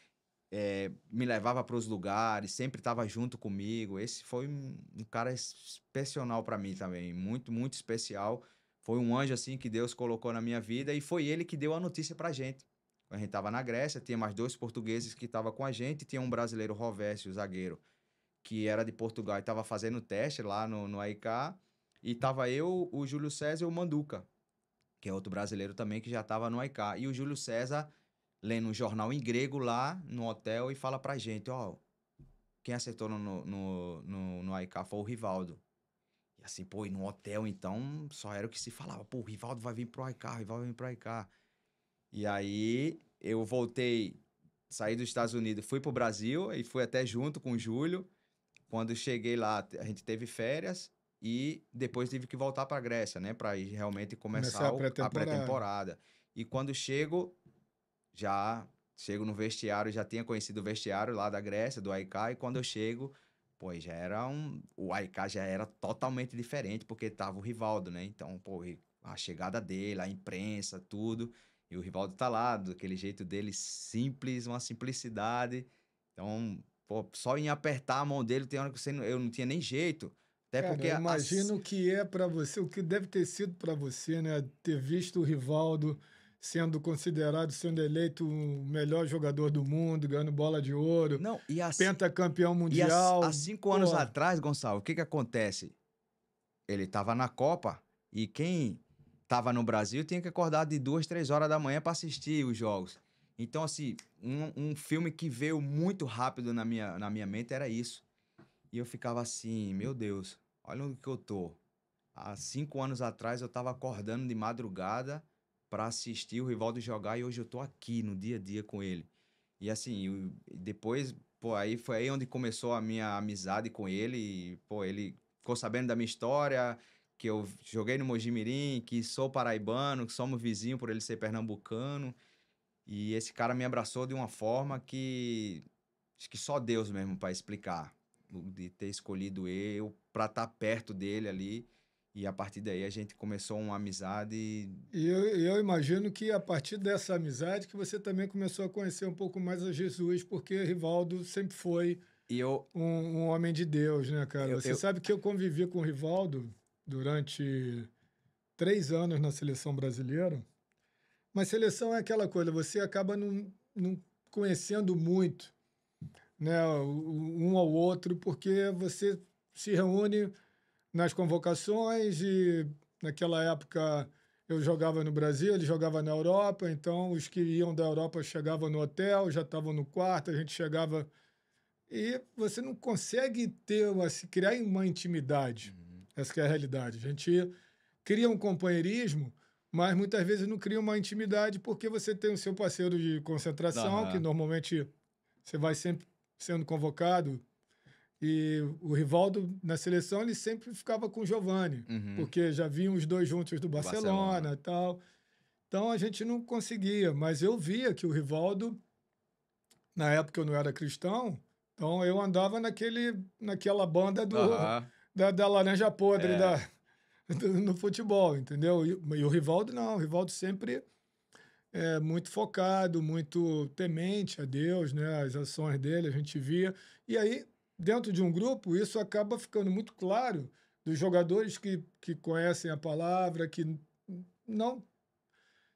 é, me levava para os lugares, sempre estava junto comigo. Esse foi um, cara especial para mim também, muito, muito especial. Foi um anjo assim que Deus colocou na minha vida e foi ele que deu a notícia para a gente. A gente estava na Grécia, tinha mais dois portugueses que estavam com a gente, tinha um brasileiro, Rovésio, zagueiro, que era de Portugal e estava fazendo teste lá no, no AIK. E estava eu, o Júlio César e o Manduca, que é outro brasileiro também que já estava no AIK. E o Júlio César lendo um jornal em grego lá no hotel e fala pra gente, ó, oh, quem acertou no, no, no, no AIK foi o Rivaldo. E assim, pô, e no hotel então só era o que se falava, pô, o Rivaldo vai vir pro AIK, o Rivaldo vai vir pro AIK. E aí eu voltei, saí dos Estados Unidos, fui pro Brasil e fui até junto com o Júlio. Quando cheguei lá, a gente teve férias e depois tive que voltar para Grécia, né, para realmente começar, começar a pré-temporada. Pré e quando chego, já chego no vestiário, já tinha conhecido o vestiário lá da Grécia, do AIK, e quando eu hum. chego, pô, já era um. O AIK já era totalmente diferente, porque tava o Rivaldo, né? Então, pô, a chegada dele, a imprensa, tudo. E o Rivaldo tá lá, daquele jeito dele simples, uma simplicidade. Então, pô, só em apertar a mão dele, tem hora que você não, eu não tinha nem jeito. Até Cara, porque. Eu imagino o as... que é para você, o que deve ter sido para você, né? Ter visto o Rivaldo sendo considerado, sendo eleito o melhor jogador do mundo, ganhando bola de ouro, Não, e assim, pentacampeão mundial. E há, há cinco Pô. anos atrás, Gonçalo, o que, que acontece? Ele estava na Copa e quem estava no Brasil tinha que acordar de duas, três horas da manhã para assistir os jogos. Então, assim, um, um, filme que veio muito rápido na minha, na minha mente era isso. E eu ficava assim, meu Deus, olha onde que eu tô. Há cinco anos atrás eu estava acordando de madrugada para assistir o Rivaldo jogar e hoje eu tô aqui no dia a dia com ele. E assim, eu, depois, pô, aí foi aí onde começou a minha amizade com ele. E, pô, ele ficou sabendo da minha história, que eu joguei no Mojimirim, que sou paraibano, que somos vizinho por ele ser pernambucano. E esse cara me abraçou de uma forma que acho que só Deus mesmo para explicar de ter escolhido eu para estar tá perto dele ali e a partir daí a gente começou uma amizade. E eu, eu, imagino que a partir dessa amizade que você também começou a conhecer um pouco mais a Jesus, porque Rivaldo sempre foi eu, um, um, homem de Deus, né, cara? Eu, você sabe que eu convivi com o Rivaldo durante três anos na seleção brasileira. Mas seleção é aquela coisa, você acaba não, não conhecendo muito né, um ao outro, porque você se reúne nas convocações e naquela época eu jogava no Brasil, ele jogava na Europa, então os que iam da Europa chegavam no hotel, já estavam no quarto, a gente chegava e você não consegue ter assim, criar uma intimidade. Uhum. Essa é a realidade. A gente cria um companheirismo, mas muitas vezes não cria uma intimidade porque você tem o seu parceiro de concentração, uhum. que normalmente você vai sempre sendo convocado e o Rivaldo, na seleção, ele sempre ficava com o Giovani, uhum. porque já vinham os dois juntos do Barcelona tal. Então a gente não conseguia, mas eu via que o Rivaldo, na época eu não era cristão, então eu andava naquele, naquela banda do, uhum. da, da laranja podre é. da, *laughs* do, no futebol, entendeu? E, e, o Rivaldo não, o Rivaldo sempre é, muito focado, muito temente a Deus, né? As ações dele a gente via. E aí dentro de um grupo, isso acaba ficando muito claro dos jogadores que, que conhecem a palavra, que não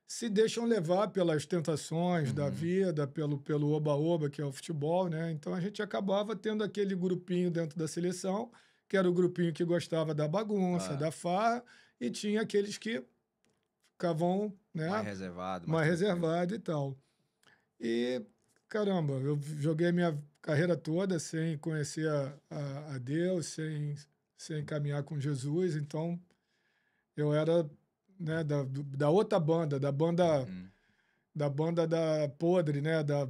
se deixam levar pelas tentações uhum. da vida, pelo pelo oba-oba, que é o futebol, né? Então a gente acabava tendo aquele grupinho dentro da seleção, que era o grupinho que gostava da bagunça, ah. da farra, e tinha aqueles que ficavam, né? Mais reservado. Mais, mais reservado e tal. E caramba, eu joguei a minha carreira toda sem conhecer a, a, a Deus, sem, sem caminhar com Jesus, então eu era né, da, da outra banda, da banda uhum. da banda da podre, né, da,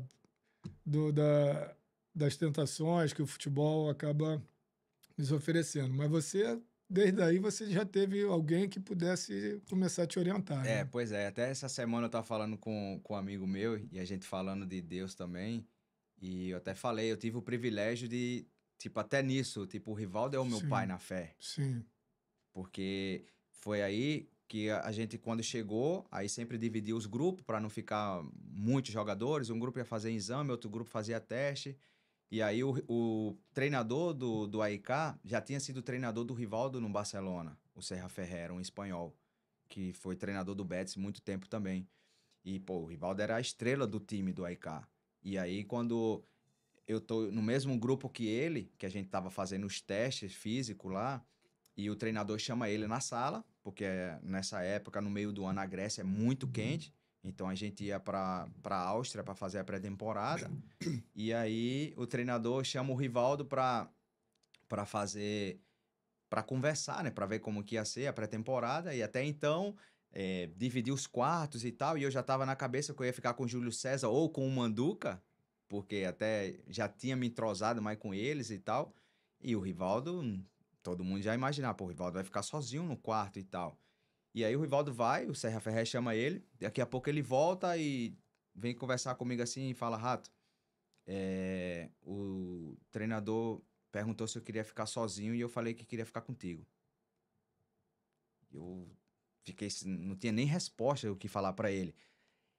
do, da, das tentações que o futebol acaba nos oferecendo. Mas você desde aí você já teve alguém que pudesse começar a te orientar. É, né? pois é. Até essa semana eu estava falando com, com um amigo meu e a gente falando de Deus também. E eu até falei, eu tive o privilégio de, tipo, até nisso, tipo, o Rivaldo é o meu sim, pai na fé. Sim. Porque foi aí que a gente, quando chegou, aí sempre dividia os grupos para não ficar muitos jogadores. Um grupo ia fazer exame, outro grupo fazia teste. E aí o, o treinador do, do AIK já tinha sido treinador do Rivaldo no Barcelona, o Serra Ferreira, um espanhol, que foi treinador do Betis muito tempo também. E, pô, o Rivaldo era a estrela do time do AIK. E aí, quando eu tô no mesmo grupo que ele, que a gente tava fazendo os testes físicos lá, e o treinador chama ele na sala, porque é, nessa época, no meio do ano, a Grécia é muito uhum. quente. Então a gente ia para a Áustria para fazer a pré-temporada. e aí o treinador chama o Rivaldo para fazer para conversar, né, para ver como que ia ser a pré-temporada e até então é, dividir os quartos e tal, e eu já estava na cabeça que eu ia ficar com o Júlio César ou com o Manduca, porque até já tinha me entrosado mais com eles e tal. E o Rivaldo, hum, todo mundo já imaginava, pô, o Rivaldo vai ficar sozinho no quarto e tal. E aí o Rivaldo vai, o Serra Ferré chama ele, daqui a pouco ele volta e vem conversar comigo assim e fala, Rato, é, o treinador perguntou se eu queria ficar sozinho e eu falei que queria ficar contigo. Eu fiquei, assim, não tinha nem resposta o que falar para ele.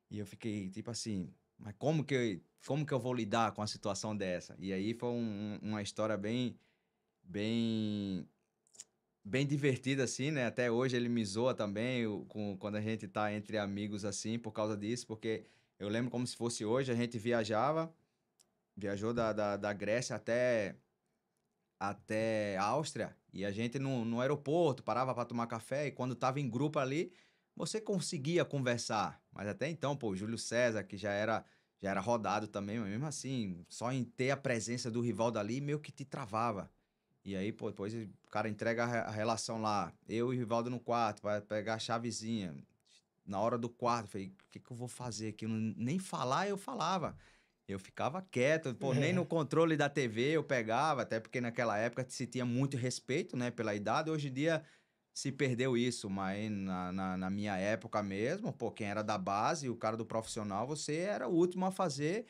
E eu fiquei tipo assim, mas como que, eu, como que eu vou lidar com a situação dessa? E aí foi um, uma história bem, bem bem divertido, assim, né? Até hoje ele me zoa também com, quando a gente tá entre amigos, assim, por causa disso, porque eu lembro como se fosse hoje, a gente viajava, viajou da, da, da Grécia até, até Áustria, e a gente no, no aeroporto parava para tomar café, e quando tava em grupo ali, você conseguia conversar, mas até então, pô, o Júlio César, que já era já era rodado também, mas mesmo assim, só em ter a presença do rival dali, meio que te travava. E aí, pô, depois o cara entrega a relação lá. Eu e o Rivaldo no quarto, vai pegar a chavezinha. Na hora do quarto, falei, o que, que eu vou fazer aqui? Nem falar, eu falava. Eu ficava quieto, pô, é. nem no controle da TV eu pegava, até porque naquela época se tinha muito respeito, né, pela idade. Hoje em dia se perdeu isso, mas na, na, na minha época mesmo, pô, quem era da base, o cara do profissional, você era o último a fazer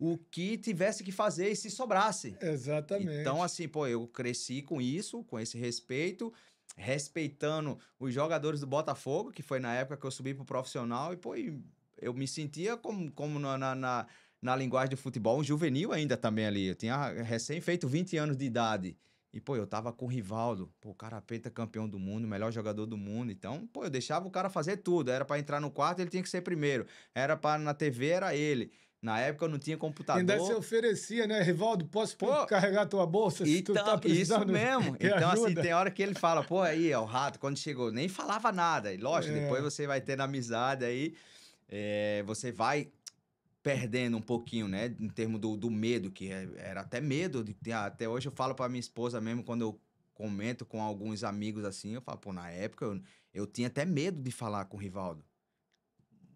o que tivesse que fazer e se sobrasse. Exatamente. Então, assim, pô, eu cresci com isso, com esse respeito, respeitando os jogadores do Botafogo, que foi na época que eu subi pro profissional, e, pô, eu me sentia como, como na, na, na linguagem do futebol, um juvenil ainda também ali. Eu tinha recém feito 20 anos de idade. E, pô, eu tava com o Rivaldo, pô, o cara penta campeão do mundo, melhor jogador do mundo. Então, pô, eu deixava o cara fazer tudo. Era para entrar no quarto, ele tinha que ser primeiro. Era para na TV, era ele. Na época eu não tinha computador. Ainda se oferecia, né? Rivaldo, posso pô, carregar tua bolsa se tu tá então, precisando? Isso mesmo. *laughs* Então, assim, ajuda. assim, tem hora que ele fala, pô, aí, ó, o rato, quando chegou, nem falava nada. E lógico, é. depois você vai tendo amizade aí, é, você vai perdendo um pouquinho, né? Em termos do, do medo, que é, era até medo. De, ah, até hoje eu falo para minha esposa mesmo, quando eu comento com alguns amigos assim, eu falo, pô, na época eu, eu tinha até medo de falar com o Rivaldo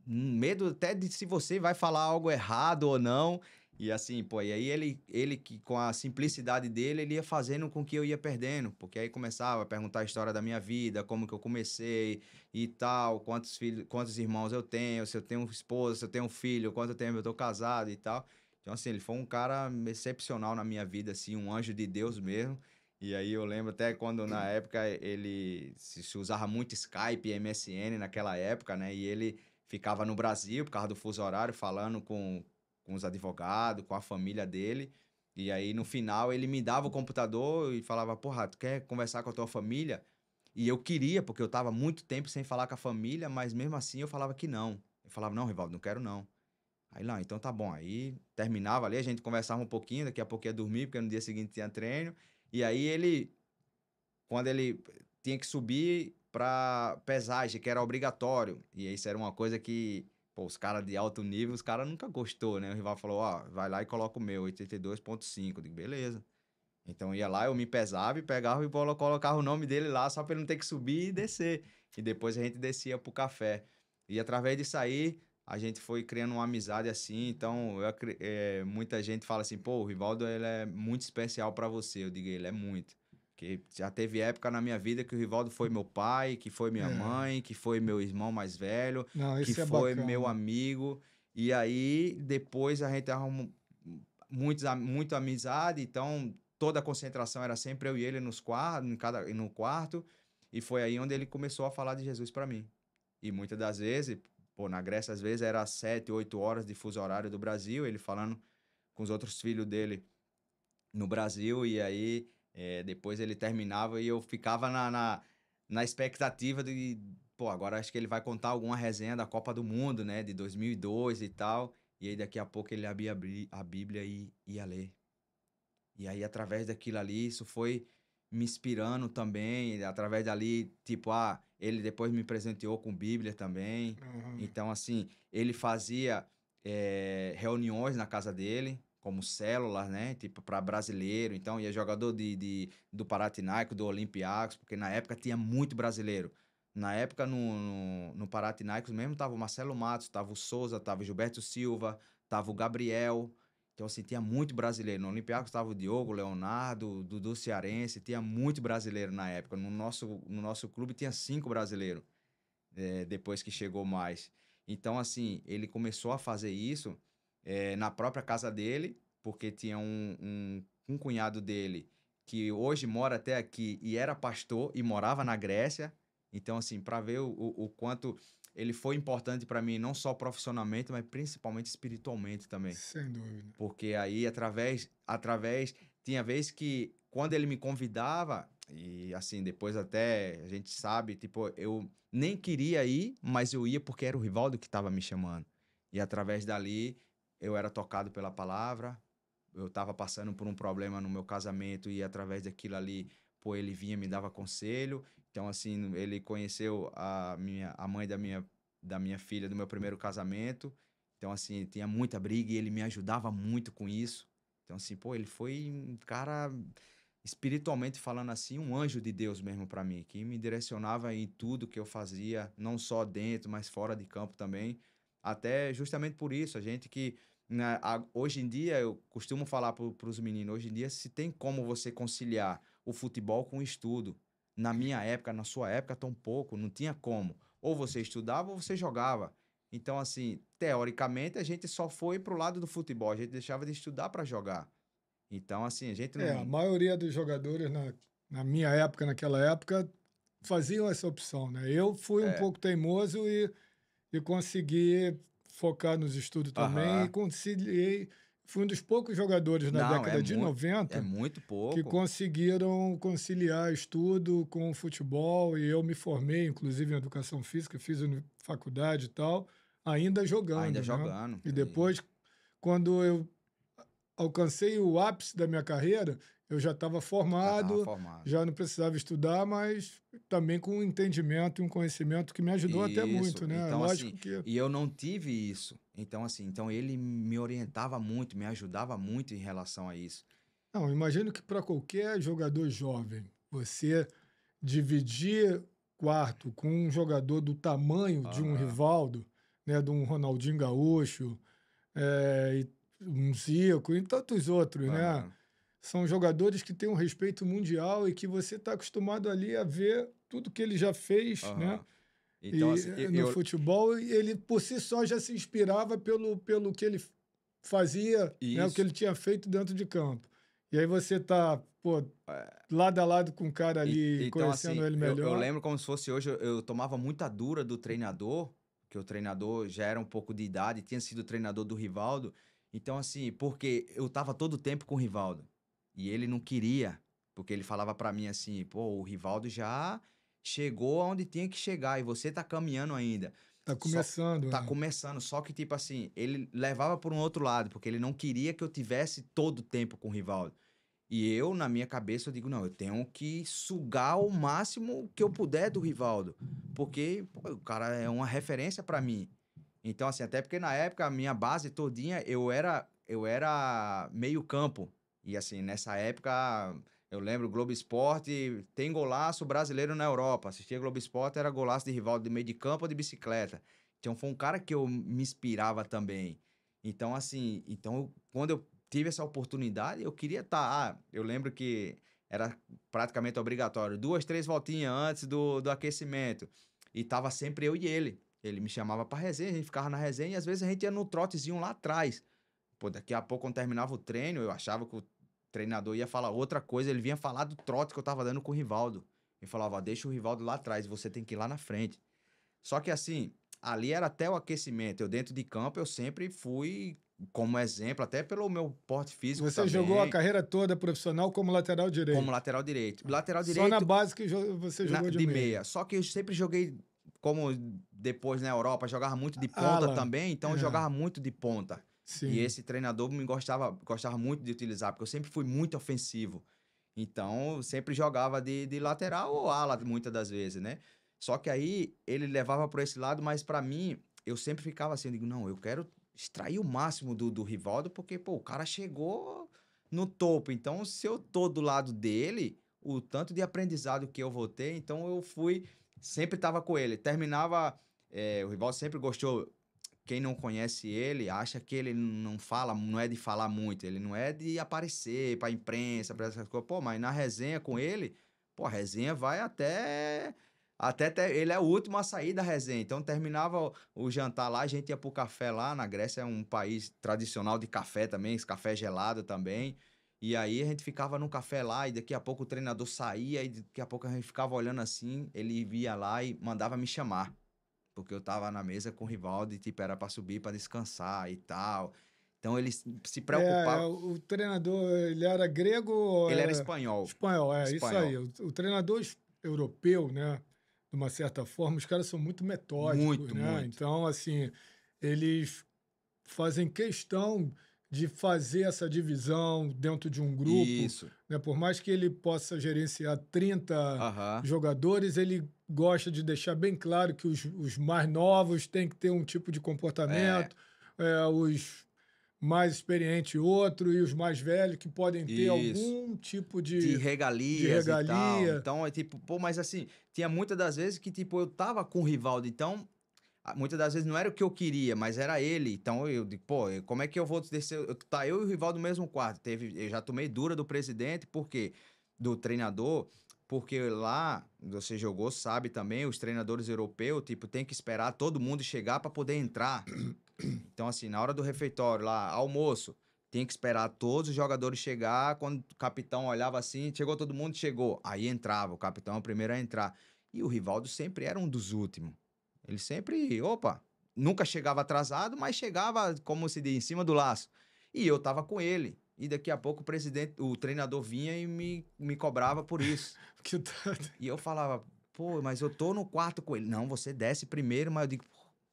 medo até de se você vai falar algo errado ou não. E assim, pô, e aí ele, ele que com a simplicidade dele, ele ia fazendo com que eu ia perdendo, porque aí começava a perguntar a história da minha vida, como que eu comecei e tal, quantos filhos, quantos irmãos eu tenho, se eu tenho esposa, se eu tenho filho, quanto tempo eu tô casado e tal. Então assim, ele foi um cara excepcional na minha vida assim, um anjo de Deus mesmo. E aí eu lembro até quando na época ele se, se usava muito Skype, MSN naquela época, né? E ele ficava no Brasil por causa do fuso horário, falando com, com os advogados, com a família dele. E aí, no final, ele me dava o computador e falava: Porra, tu quer conversar com a tua família? E eu queria, porque eu tava muito tempo sem falar com a família, mas mesmo assim eu falava que não. Eu falava: Não, Rivaldo, não quero não. Aí lá, ah, então tá bom. Aí terminava ali, a gente conversava um pouquinho, daqui a pouco ia dormir, porque no dia seguinte tinha treino. E aí ele, quando ele tinha que subir, para pesagem, que era obrigatório. E isso era uma coisa que, pô, os caras de alto nível, os caras nunca gostou, né? O rival falou, ó, oh, vai lá e coloca o meu, 82.5. Digo, beleza. Então ia lá, eu me pesava e pegava e colocava o nome dele lá, só para ele não ter que subir e descer. E depois a gente descia pro café. E através disso aí, a gente foi criando uma amizade assim. Então, eu, é, muita gente fala assim, pô, o Rivaldo ele é muito especial para você. Eu digo, ele é muito. Que já teve época na minha vida que o Rivaldo foi meu pai, que foi minha é. mãe, que foi meu irmão mais velho, Não, que é foi bacana. meu amigo. E aí, depois a gente arrumou muito muita amizade, então toda a concentração era sempre eu e ele nos quartos, em cada, no quarto. E foi aí onde ele começou a falar de Jesus para mim. E muitas das vezes, pô, na Grécia às vezes era sete, oito horas de fuso horário do Brasil, ele falando com os outros filhos dele no Brasil, e aí é, depois ele terminava e eu ficava na, na, na, expectativa de, pô, agora acho que ele vai contar alguma resenha da Copa do Mundo, né, de 2002 e tal. E aí daqui a pouco ele abria a Bíblia e ia ler. E aí através daquilo ali, isso foi me inspirando também, através dali, tipo, ah, ele depois me presenteou com Bíblia também. Uhum. Então, assim, ele fazia é, reuniões na casa dele, como células, né? Tipo, para brasileiro. Então, ia é jogador de, de, do Paratinaico, do Olympiacos, porque na época tinha muito brasileiro. Na época, no, no, no mesmo, tava o Marcelo Matos, tava o Souza, tava o Gilberto Silva, tava o Gabriel. Então, assim, tinha muito brasileiro. No Olympiacos tava o Diogo, o Leonardo, o Dudu Cearense. Tinha muito brasileiro na época. No nosso, no nosso clube tinha cinco brasileiros. É, eh, depois que chegou mais. Então, assim, ele começou a fazer isso é, na própria casa dele, porque tinha um, um, um cunhado dele que hoje mora até aqui e era pastor e morava na Grécia. Então, assim, para ver o, o, quanto ele foi importante para mim, não só profissionalmente, mas principalmente espiritualmente também. Sem dúvida. Porque aí, através, através, tinha vez que quando ele me convidava, e assim, depois até a gente sabe, tipo, eu nem queria ir, mas eu ia porque era o Rivaldo que estava me chamando. E através dali, eu era tocado pela palavra, eu estava passando por um problema no meu casamento e através daquilo ali, pô, ele vinha me dava conselho. Então assim, ele conheceu a minha a mãe da minha da minha filha do meu primeiro casamento. Então assim, tinha muita briga e ele me ajudava muito com isso. Então assim, pô, ele foi um cara espiritualmente falando assim, um anjo de Deus mesmo para mim, que me direcionava em tudo que eu fazia, não só dentro, mas fora de campo também. Até justamente por isso, a gente que né, a, hoje em dia, eu costumo falar para os meninos, hoje em dia se tem como você conciliar o futebol com o estudo. Na minha época, na sua época, tão pouco, não tinha como. Ou você estudava ou você jogava. Então, assim, teoricamente, a gente só foi para o lado do futebol, a gente deixava de estudar para jogar. Então, assim, a gente é, não... É, a maioria dos jogadores na, na minha época, naquela época, faziam essa opção, né? Eu fui é. um pouco teimoso e e consegui focar nos estudos também uhum. e conciliei. Fui um dos poucos jogadores na Não, década é de muito, 90 é muito pouco. que conseguiram conciliar estudo com futebol e eu me formei, inclusive, em educação física, fiz faculdade e tal, ainda jogando. Ainda né? jogando. E é depois, quando eu alcancei o ápice da minha carreira, eu já estava formado, já, formado. já não precisava estudar, mas também com um entendimento e um conhecimento que me ajudou isso. até muito, né? Então, assim, Lógico assim, que... E eu não tive isso. Então, assim, então ele me orientava muito, me ajudava muito em relação a isso. Não, imagino que para qualquer jogador jovem, você dividir quarto com um jogador do tamanho ah. de um Rivaldo, né, de um Ronaldinho Gaúcho, é, um Zico e tantos outros, ah. né? São jogadores que têm um respeito mundial e que você está acostumado ali a ver tudo que ele já fez, uhum. né? Então, assim, eu, no eu... futebol, ele por si só já se inspirava pelo, pelo que ele fazia, né, o que ele tinha feito dentro de campo. E aí você está é. lado a lado com o cara ali, e, então, assim, conhecendo assim, ele melhor. Eu, eu, lembro como se fosse hoje, eu, eu, tomava muita dura do treinador, que o treinador já era um pouco de idade, tinha sido treinador do Rivaldo. Então, assim, porque eu tava todo o tempo com o Rivaldo. E ele não queria, porque ele falava para mim assim, pô, o Rivaldo já chegou aonde tinha que chegar e você tá caminhando ainda. Tá começando. Só, tá né? começando, só que tipo assim, ele levava por um outro lado, porque ele não queria que eu tivesse todo o tempo com o Rivaldo. E eu, na minha cabeça, eu digo, não, eu tenho que sugar o máximo que eu puder do Rivaldo, porque pô, o cara é uma referência para mim. Então assim, até porque na época a minha base todinha eu era eu era meio campo e assim, nessa época, eu lembro Globo Esporte, tem golaço brasileiro na Europa. Assistia Globo Esporte, era golaço de rival de meio de campo ou de bicicleta. Então foi um cara que eu me inspirava também. Então, assim, então eu, quando eu tive essa oportunidade, eu queria estar. Tá, ah, eu lembro que era praticamente obrigatório. Duas, três voltinhas antes do, do aquecimento. E tava sempre eu e ele. Ele me chamava pra resenha, a gente ficava na resenha e às vezes a gente ia no trotezinho lá atrás. Pô, daqui a pouco, quando terminava o treino, eu achava que o treinador ia falar outra coisa, ele vinha falar do trote que eu tava dando com o Rivaldo. E falava, deixa o Rivaldo lá atrás, você tem que ir lá na frente. Só que assim, ali era até o aquecimento. Eu dentro de campo, eu sempre fui como exemplo, até pelo meu porte físico Você também. jogou a carreira toda profissional como lateral direito? Como lateral direito. Ah. Lateral direito... Só na base que você jogou na, de, de meia. meia. Só que eu sempre joguei, como depois na Europa, jogava muito de ah, ponta Alan. também, então é. eu jogava muito de ponta. Sim. E esse treinador me gostava, gostava muito de utilizar, porque eu sempre fui muito ofensivo. Então, sempre jogava de, de lateral ou ala, muitas das vezes, né? Só que aí ele levava para esse lado, mas para mim, eu sempre ficava assim, eu digo, não, eu quero extrair o máximo do, do Rivaldo, porque, pô, o cara chegou no topo. Então, se eu tô do lado dele, o tanto de aprendizado que eu vou ter, então eu fui, sempre tava com ele. Terminava, é, o Rivaldo sempre gostou quem não conhece ele acha que ele não fala, não é de falar muito, ele não é de aparecer para imprensa, para essas coisas. Pô, mas na resenha com ele, pô, a resenha vai até até ter, ele é o último a sair da resenha. Então terminava o, o, jantar lá, a gente ia pro café lá. Na Grécia é um país tradicional de café também, esse café gelado também. E aí a gente ficava num café lá e daqui a pouco o treinador saía e daqui a pouco a gente ficava olhando assim, ele via lá e mandava me chamar porque eu tava na mesa com o Rivaldo e, tipo, era para subir, para descansar e tal. Então ele se é, preocupava. É, o treinador, ele era grego. Ele era, era espanhol. Espanhol, é, espanhol. isso aí. O, treinador europeu, né? De uma certa forma, os caras são muito metódicos. Muito, né? muito. Então, assim, eles fazem questão de fazer essa divisão dentro de um grupo. Isso. Né? Por mais que ele possa gerenciar 30 uhum. jogadores, ele gosta de deixar bem claro que os, os mais novos têm que ter um tipo de comportamento, é. É, os mais experientes outro e os mais velhos que podem ter Isso. algum tipo de, de regalias de regalia. Então é tipo, pô, mas assim, tinha muitas das vezes que tipo eu tava com o Rivaldo, então muitas das vezes não era o que eu queria, mas era ele. Então eu digo, pô, como é que eu vou descer? tá eu e o rival do mesmo quarto. Teve, eu já tomei dura do presidente, porque do treinador, porque lá você jogou, sabe também, os treinadores europeus, tipo, tem que esperar todo mundo chegar para poder entrar. *coughs* Então assim, na hora do refeitório lá, almoço, tem que esperar todos os jogadores chegar, quando o capitão olhava assim, chegou todo mundo, chegou. Aí entrava, o capitão é o primeiro a entrar. E o Rivaldo sempre era um dos últimos. Ele sempre, opa, nunca chegava atrasado, mas chegava, como se diz, em cima do laço. E eu tava com ele. E daqui a pouco o presidente, o treinador vinha e me, me cobrava por isso. *laughs* que tanto. E eu falava, pô, mas eu tô no quarto com ele. Não, você desce primeiro, mas eu digo,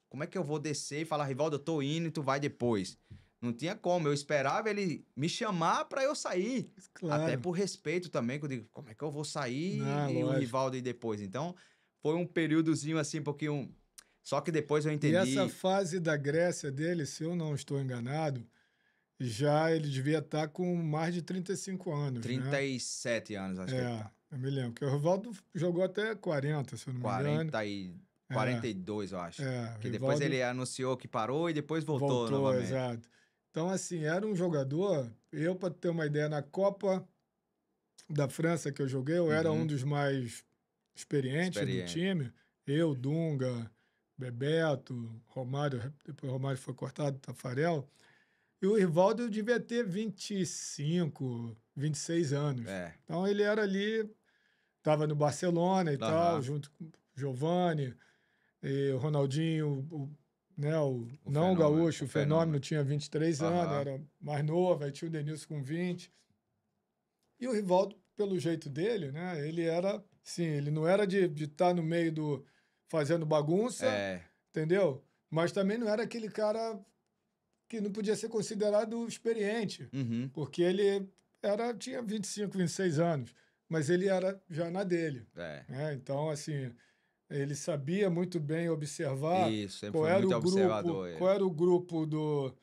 como é que eu vou descer e falar, Rivaldo, eu tô indo e tu vai depois? Não tinha como, eu esperava ele me chamar para eu sair. Claro. Até por respeito também, que eu digo, como é que eu vou sair Não, e lógico. o Rivaldo ir depois? Então, foi um períodozinho assim, um pouquinho só que depois eu entendi. E essa fase da Grécia dele, se eu não estou enganado, já ele devia estar com mais de 35 anos. 37 né? anos, acho é, que. Tá. É, eu me lembro. Porque o Rivaldo jogou até 40, se eu não 40 me engano. 40 e. 42, é, eu acho. É, que depois ele anunciou que parou e depois voltou, voltou novamente. Exato. Então, assim, era um jogador. Eu, para ter uma ideia, na Copa da França que eu joguei, eu uhum. era um uhum. dos mais experientes Experiente. do time. Eu, Dunga, Bebeto, Romário, depois Romário foi cortado, Tafarel. E o Rivaldo devia ter 25, 26 anos. É. Então ele era ali, estava no Barcelona e uhum. tal, junto com Giovanni, e o Ronaldinho, o, né, o, o não fenômeno, gaúcho, o fenômeno, fenômeno tinha 23 uhum. anos, era mais novo, aí tinha o Denilson com 20. E o Rivaldo, pelo jeito dele, né, ele era, sim, ele não era de estar tá no meio do fazendo bagunça, é. entendeu? Mas também não era aquele cara que não podia ser considerado experiente, uhum. porque ele era tinha 25, 26 anos, mas ele era já na dele. É. Né? Então, assim, ele sabia muito bem observar Isso, qual era o grupo, é. qual era o grupo do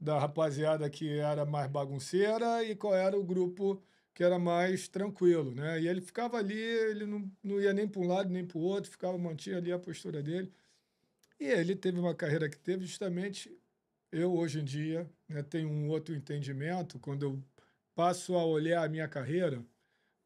da rapaziada que era mais bagunceira e qual era o grupo que era mais tranquilo, né? E ele ficava ali, ele não, não ia nem para um lado nem para o outro, ficava mantinha ali a postura dele. E ele teve uma carreira que teve justamente eu hoje em dia né, tenho um outro entendimento quando eu passo a olhar a minha carreira,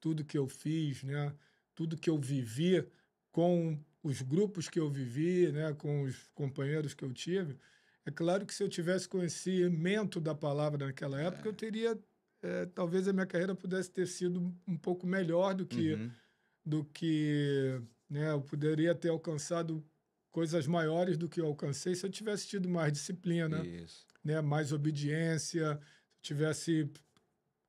tudo que eu fiz, né? Tudo que eu vivi com os grupos que eu vivi, né? Com os companheiros que eu tive. É claro que se eu tivesse conhecimento da palavra naquela época, é. eu teria é, talvez a minha carreira pudesse ter sido um pouco melhor do que, uhum. do que né, eu poderia ter alcançado coisas maiores do que eu alcancei se eu tivesse tido mais disciplina, né? Isso. né, mais obediência, se eu tivesse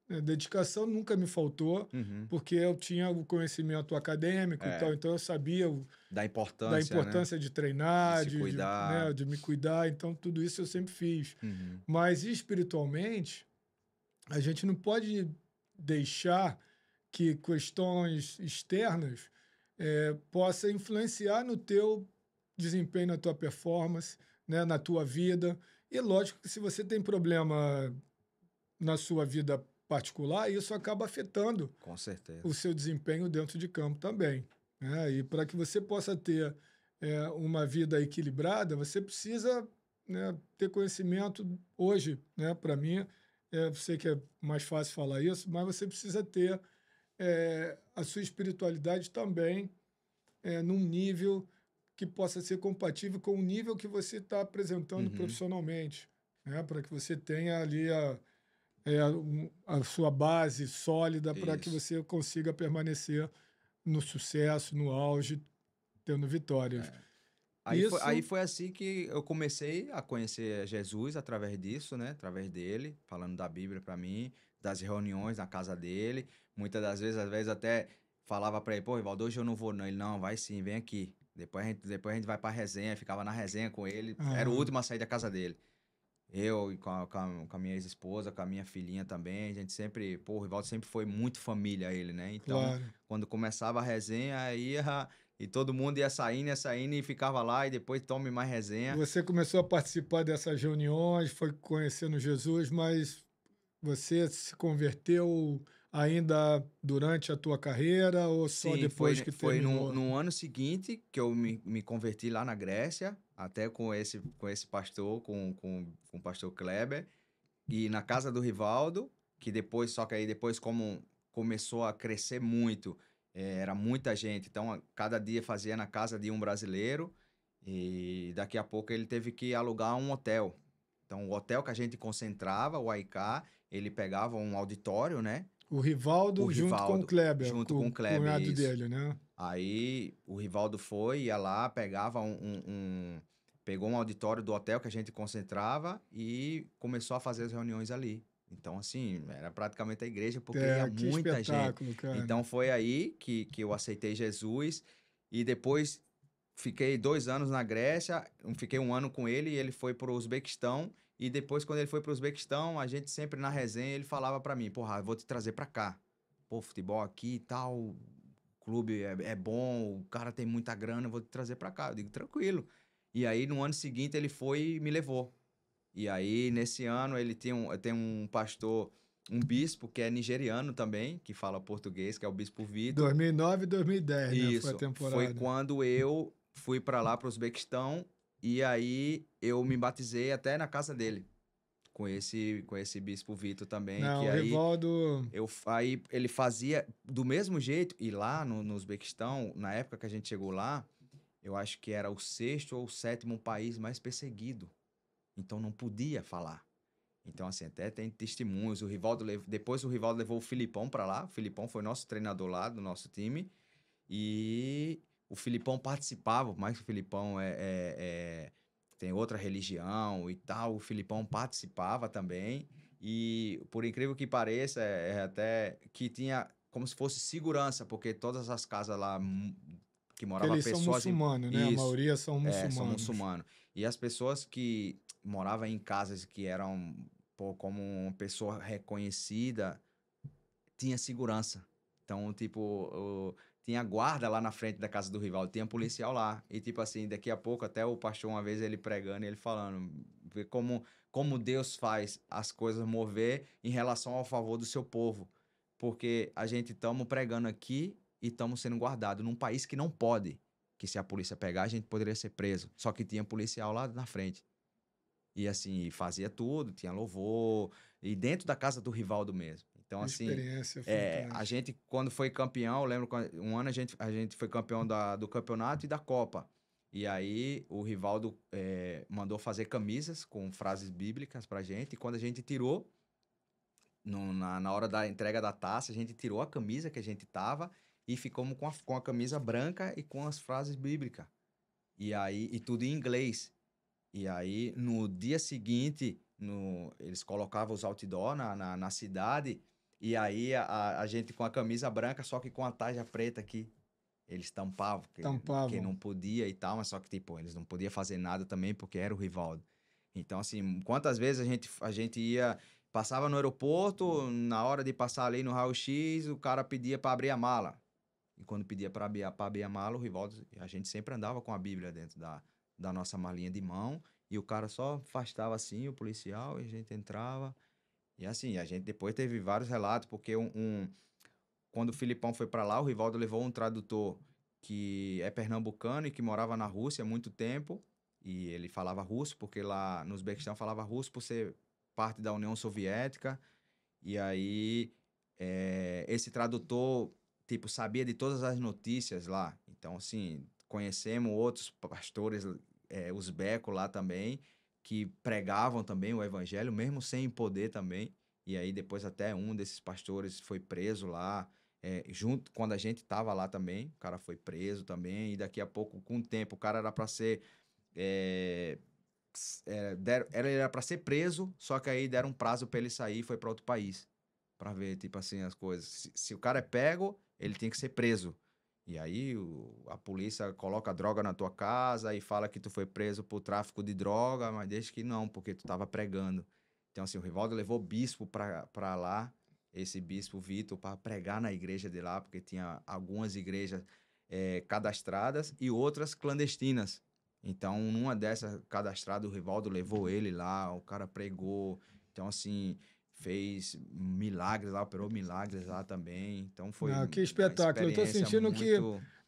né, dedicação nunca me faltou, uhum. porque eu tinha o conhecimento acadêmico é. e tal, então eu sabia o, da importância, da né? importância né? de treinar, de, de, de, né, de, me cuidar, então tudo isso eu sempre fiz. Uhum. Mas espiritualmente, a gente não pode deixar que questões externas é, possa influenciar no teu desempenho, na tua performance, né, na tua vida. E lógico que se você tem problema na sua vida particular, isso acaba afetando o seu desempenho dentro de campo também. Né? E para que você possa ter é, uma vida equilibrada, você precisa né, ter conhecimento hoje, né, para mim, é, eu sei que é mais fácil falar isso, mas você precisa ter é, a sua espiritualidade também é, num nível que possa ser compatível com o nível que você está apresentando uhum. profissionalmente, né? para que você tenha ali a, a, é, a sua base sólida para que você consiga permanecer no sucesso, no auge, tendo vitórias. É. Aí, foi, aí foi assim que eu comecei a conhecer Jesus através disso, né? Através dele, falando da Bíblia para mim, das reuniões na casa dele. Muitas das vezes, às vezes até falava para ele, pô, Rivaldo, hoje eu não vou não. Ele, não, vai sim, vem aqui. Depois a gente, depois a gente vai pra resenha, ficava na resenha com ele. Ah. Era o último a sair da casa dele. Eu com a, com a minha ex-esposa, com a minha filhinha também, a gente sempre, pô, o Rivaldo sempre foi muito família ele, né? Então, claro. quando começava a resenha, ia e todo mundo ia saindo, ia saindo e ficava lá e depois tome mais resenha. Você começou a participar dessas reuniões, foi conhecendo Jesus, mas você se converteu ainda durante a tua carreira ou só Sim, depois foi, que foi terminou? Foi no, no, ano seguinte que eu me, me converti lá na Grécia, até com esse, com esse pastor, com, com, com o pastor Kleber, e na casa do Rivaldo, que depois, só que aí depois como começou a crescer muito é, era muita gente, então cada dia fazia na casa de um brasileiro e daqui a pouco ele teve que alugar um hotel. Então, o hotel que a gente concentrava, o AIK, ele pegava um auditório, né? O Rivaldo, o Rivaldo junto com o Kleber. Junto com, o Kleber. Com o dele, né? Aí o Rivaldo foi, ia lá, pegava um, um, um, Pegou um auditório do hotel que a gente concentrava e começou a fazer as reuniões ali. Então, assim, era praticamente a igreja, porque é, ia muita gente. Cara. Então, foi aí que, que eu aceitei Jesus. E depois fiquei dois anos na Grécia, fiquei um ano com ele e ele foi para o Uzbequistão. E depois, quando ele foi para o Uzbequistão, a gente sempre na resenha, ele falava para mim, porra, vou te trazer para cá. Pô, futebol aqui e tal, o clube é, é, bom, o cara tem muita grana, vou te trazer para cá. Eu digo, tranquilo. E aí, no ano seguinte, ele foi e me levou. E aí, nesse ano, ele tem um, tem um pastor, um bispo que é nigeriano também, que fala português, que é o bispo Vitor. 2009 e 2010, Isso, né? Foi a temporada. Foi quando eu fui para lá, para o Uzbequistão, e aí eu me batizei até na casa dele. Com esse, com esse bispo Vitor também. Não, que o aí, Rivaldo... eu, aí ele fazia do mesmo jeito, e lá no, no Uzbequistão, na época que a gente chegou lá, eu acho que era o sexto ou o sétimo país mais perseguido então não podia falar. Então, assim, até tem testemunhos. O Rivaldo Depois o Rivaldo levou o Filipão para lá. O Filipão foi nosso treinador lá do nosso time. E o Filipão participava, mas o Filipão é, é, é, tem outra religião e tal. O Filipão participava também. E por incrível que pareça, é, é até que tinha como se fosse segurança, porque todas as casas lá hum, que moravam pessoas. Eles são muçulmanos, em... né? Isso. A maioria são muçulmanos. É, são muçulmanos. E as pessoas que morava em casas que eram, pô, como uma pessoa reconhecida, tinha segurança. Então, tipo, eu, tinha guarda lá na frente da casa do rival, tinha policial lá. E, tipo assim, daqui a pouco, até o pastor, uma vez, ele pregando, ele falando como, como Deus faz as coisas mover em relação ao favor do seu povo. Porque a gente estamos pregando aqui e estamos sendo guardados num país que não pode. Que se a polícia pegar, a gente poderia ser preso. Só que tinha policial lá na frente. E assim, fazia tudo, tinha louvor, e dentro da casa do Rivaldo mesmo. Então, Uma assim. Experiência é, a gente, quando foi campeão, lembro um ano a gente, a gente foi campeão da, do campeonato e da Copa. E aí o Rivaldo é, mandou fazer camisas com frases bíblicas pra gente. E quando a gente tirou, no, na, na hora da entrega da taça, a gente tirou a camisa que a gente tava e ficamos com a, com a camisa branca e com as frases bíblicas. E aí, e tudo em inglês. E aí, no dia seguinte, no, eles colocavam os outdoor na, na, na cidade, e aí a, a, gente com a camisa branca, só que com a tarja preta aqui. Eles tampavam, que, tampavam. que não podia e tal, mas só que, tipo, eles não podiam fazer nada também, porque era o Rivaldo. Então, assim, quantas vezes a gente, a gente ia, passava no aeroporto, na hora de passar ali no raio-x, o cara pedia para abrir a mala. E quando pedia para abrir, abrir a mala, o Rivaldo, a gente sempre andava com a Bíblia dentro da, da nossa malinha de mão e o cara só afastava assim o policial e a gente entrava. E assim, a gente depois teve vários relatos, porque um, um quando o Filipão foi para lá, o Rivaldo levou um tradutor que é pernambucano e que morava na Rússia há muito tempo. E ele falava russo, porque lá no Uzbequistão falava russo por ser parte da União Soviética. E aí, é, esse tradutor, tipo, sabia de todas as notícias lá. Então, assim, conhecemos outros pastores é, uzbecos lá também, que pregavam também o evangelho, mesmo sem poder também. E aí depois até um desses pastores foi preso lá, é, junto quando a gente estava lá também, o cara foi preso também, e daqui a pouco, com o tempo, o cara era para ser... É, é era para ser preso, só que aí deram um prazo para ele sair e foi para outro país. para ver, tipo assim, as coisas. Se, se o cara é pego, ele tem que ser preso. E aí o, a polícia coloca droga na tua casa e fala que tu foi preso por tráfico de droga, mas desde que não, porque tu estava pregando. Então, assim, o Rivaldo levou o bispo para lá, esse bispo Vitor, para pregar na igreja de lá, porque tinha algumas igrejas é, cadastradas e outras clandestinas. Então, numa dessas cadastradas, o Rivaldo levou ele lá, o cara pregou. Então, assim, fez milagres lá, operou milagres lá também. Então foi. Ah, que espetáculo. Eu tô sentindo muito... que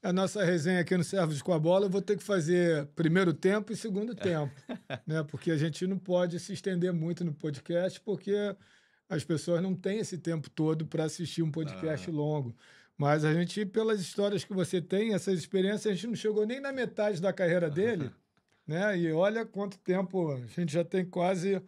a nossa resenha aqui no Servos com a Bola, eu vou ter que fazer primeiro tempo e segundo é. tempo, *laughs* né? Porque a gente não pode se estender muito no podcast, porque as pessoas não têm esse tempo todo para assistir um podcast ah. longo. Mas a gente, pelas histórias que você tem, essas experiências, a gente não chegou nem na metade da carreira dele, *laughs* né? E olha quanto tempo, a gente já tem quase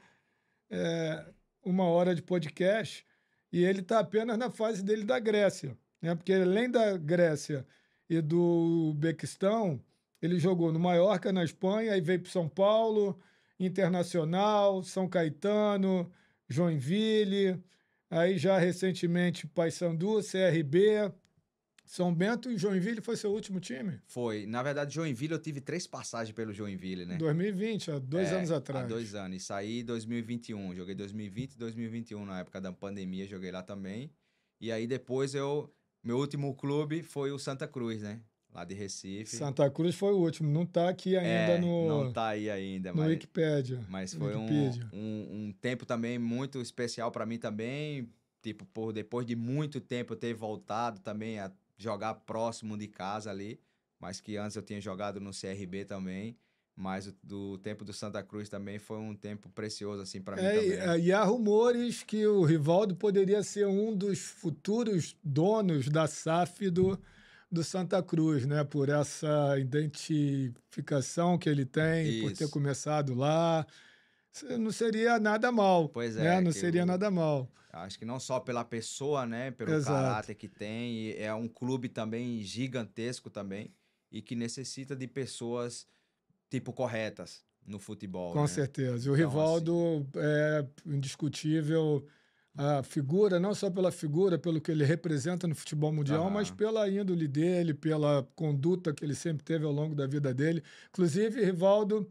é, uma hora de podcast e ele está apenas na fase dele da Grécia, né? Porque além da Grécia e do Uzbequistão, ele jogou no Maiorca, na Espanha, e veio para São Paulo, Internacional, São Caetano, Joinville, aí já recentemente Paysandu, CRB, são Bento e Joinville foi seu último time? Foi. Na verdade, Joinville eu tive três passagens pelo Joinville, né? 2020, há dois é, anos atrás. Há dois anos. E saí em 2021. Joguei 2020 e 2021 na época da pandemia, joguei lá também. E aí depois eu. Meu último clube foi o Santa Cruz, né? Lá de Recife. Santa Cruz foi o último. Não tá aqui é, ainda é, no. Não tá aí ainda, no mas. Wikipedia. Mas foi Wikipedia. Um, um, um tempo também muito especial para mim também. Tipo, por depois de muito tempo eu ter voltado também a jogar próximo de casa ali, mas que antes eu tinha jogado no CRB também. Mas o do tempo do Santa Cruz também foi um tempo precioso, assim, para é, mim também. É, e há rumores que o Rivaldo poderia ser um dos futuros donos da SAF do, do Santa Cruz, né? Por essa identificação que ele tem, Isso. por ter começado lá. Não seria nada mal. Pois né? é. Né? Não seria eu... nada mal. Acho que não só pela pessoa, né? Pelo Exato. caráter que tem. é um clube também gigantesco também e que necessita de pessoas, tipo, corretas no futebol. Com né? certeza. E o então, Rivaldo assim... é indiscutível a figura, não só pela figura, pelo que ele representa no futebol mundial, ah. mas pela índole dele, pela conduta que ele sempre teve ao longo da vida dele. Inclusive, Rivaldo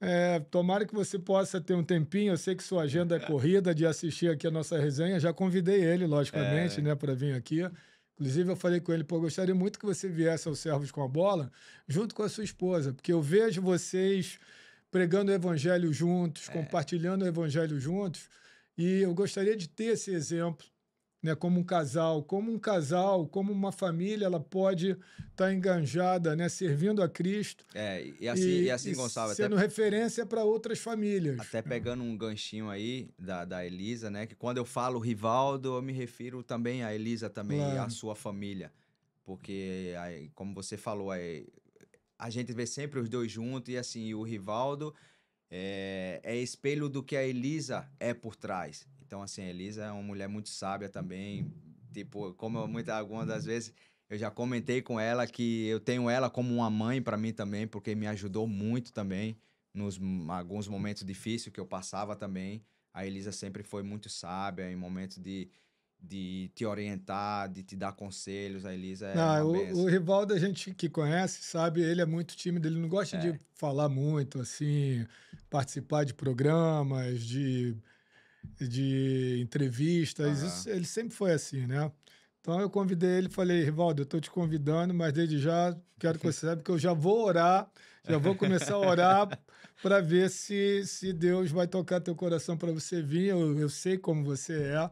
é, tomara que você possa ter um tempinho. Eu sei que sua agenda é, é. corrida de assistir aqui a nossa resenha. Já convidei ele, logicamente, é. né, para vir aqui. Inclusive, eu falei com ele, pô, eu gostaria muito que você viesse aos Servos com a Bola, junto com a sua esposa, porque eu vejo vocês pregando o evangelho juntos, é. compartilhando o evangelho juntos, e eu gostaria de ter esse exemplo né, como um casal, como um casal, como uma família, ela pode estar tá enganjada, né, servindo a Cristo. É, e assim, e, e assim Gonçalves. Sendo até, referência para outras famílias. Até pegando um ganchinho aí da, da Elisa, né, que quando eu falo Rivaldo, eu me refiro também a Elisa também e a sua família. Porque, aí, como você falou, aí, a gente vê sempre os dois juntos e assim, o Rivaldo é, é espelho do que a Elisa é por trás então, assim, a Elisa é uma mulher muito sábia também. Tipo, como muitas algumas das vezes eu já comentei com ela que eu tenho ela como uma mãe para mim também, porque me ajudou muito também nos alguns momentos difíceis que eu passava também. A Elisa sempre foi muito sábia em momentos de, de te orientar, de te dar conselhos. A Elisa é não, o, o Rivaldo, a gente que conhece, sabe, ele é muito tímido, ele não gosta é. de falar muito, assim, participar de programas, de de entrevistas. Uhum. Isso, ele sempre foi assim, né? Então eu convidei ele, falei, Rivaldo, eu estou te convidando, mas desde já quero que você saiba que eu já vou orar, já vou começar a orar *laughs* para ver se, se Deus vai tocar teu coração para você vir. Eu, eu sei como você é,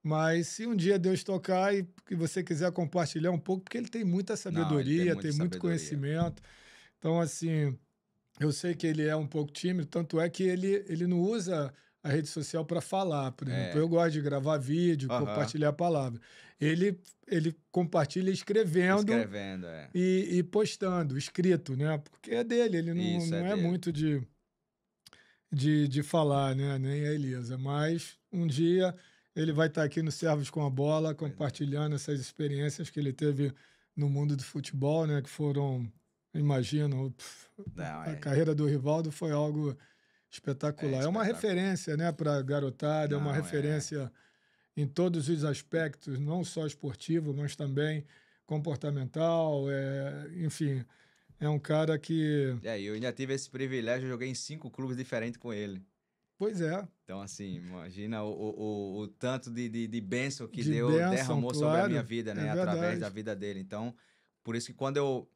mas se um dia Deus tocar e que você quiser compartilhar um pouco, porque ele tem muita sabedoria, Não, tem, muito, tem muito sabedoria. conhecimento. Então, assim, eu sei que ele é um pouco tímido, tanto é que ele, ele não usa a rede social para falar. Por é. exemplo, é. eu gosto de gravar vídeo, uhum. compartilhar a palavra. Ele, ele compartilha escrevendo, escrevendo é. e, e, postando, escrito, né? Porque é dele, ele não, Isso, é não é, é muito de, de, de falar, né? Nem a Elisa. Mas um dia ele vai estar tá aqui no Servos com a Bola, é. compartilhando essas experiências que ele teve no mundo do futebol, né? Que foram, imagino, pff, não, é... a carreira do Rivaldo foi algo Espetacular. É, é uma referência, né, para garotada, é Não, é uma referência é. em todos os aspectos, não só esportivo, mas também comportamental, é, enfim, é um cara que É, eu ainda tive esse privilégio, joguei em cinco clubes diferentes com ele. Pois é. Então, assim, imagina o, o, o tanto de, de, de bênção que de deu, derramou claro, sobre a minha vida, né? É através da vida dele. Então, por isso que quando eu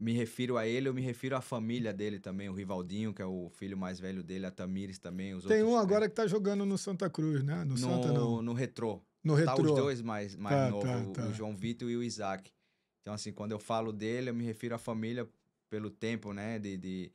me refiro a ele, eu me refiro à família dele também, o Rivaldinho, que é o filho mais velho dele, a Tamires também. Os Tem um agora que tá jogando no Santa Cruz, né? No, no Santa, não. No retro No tá os dois mais, mais tá, novos, tá, tá. o João Vitor e o Isaac. Então, assim, quando eu falo dele, eu me refiro à família pelo tempo, né? de, de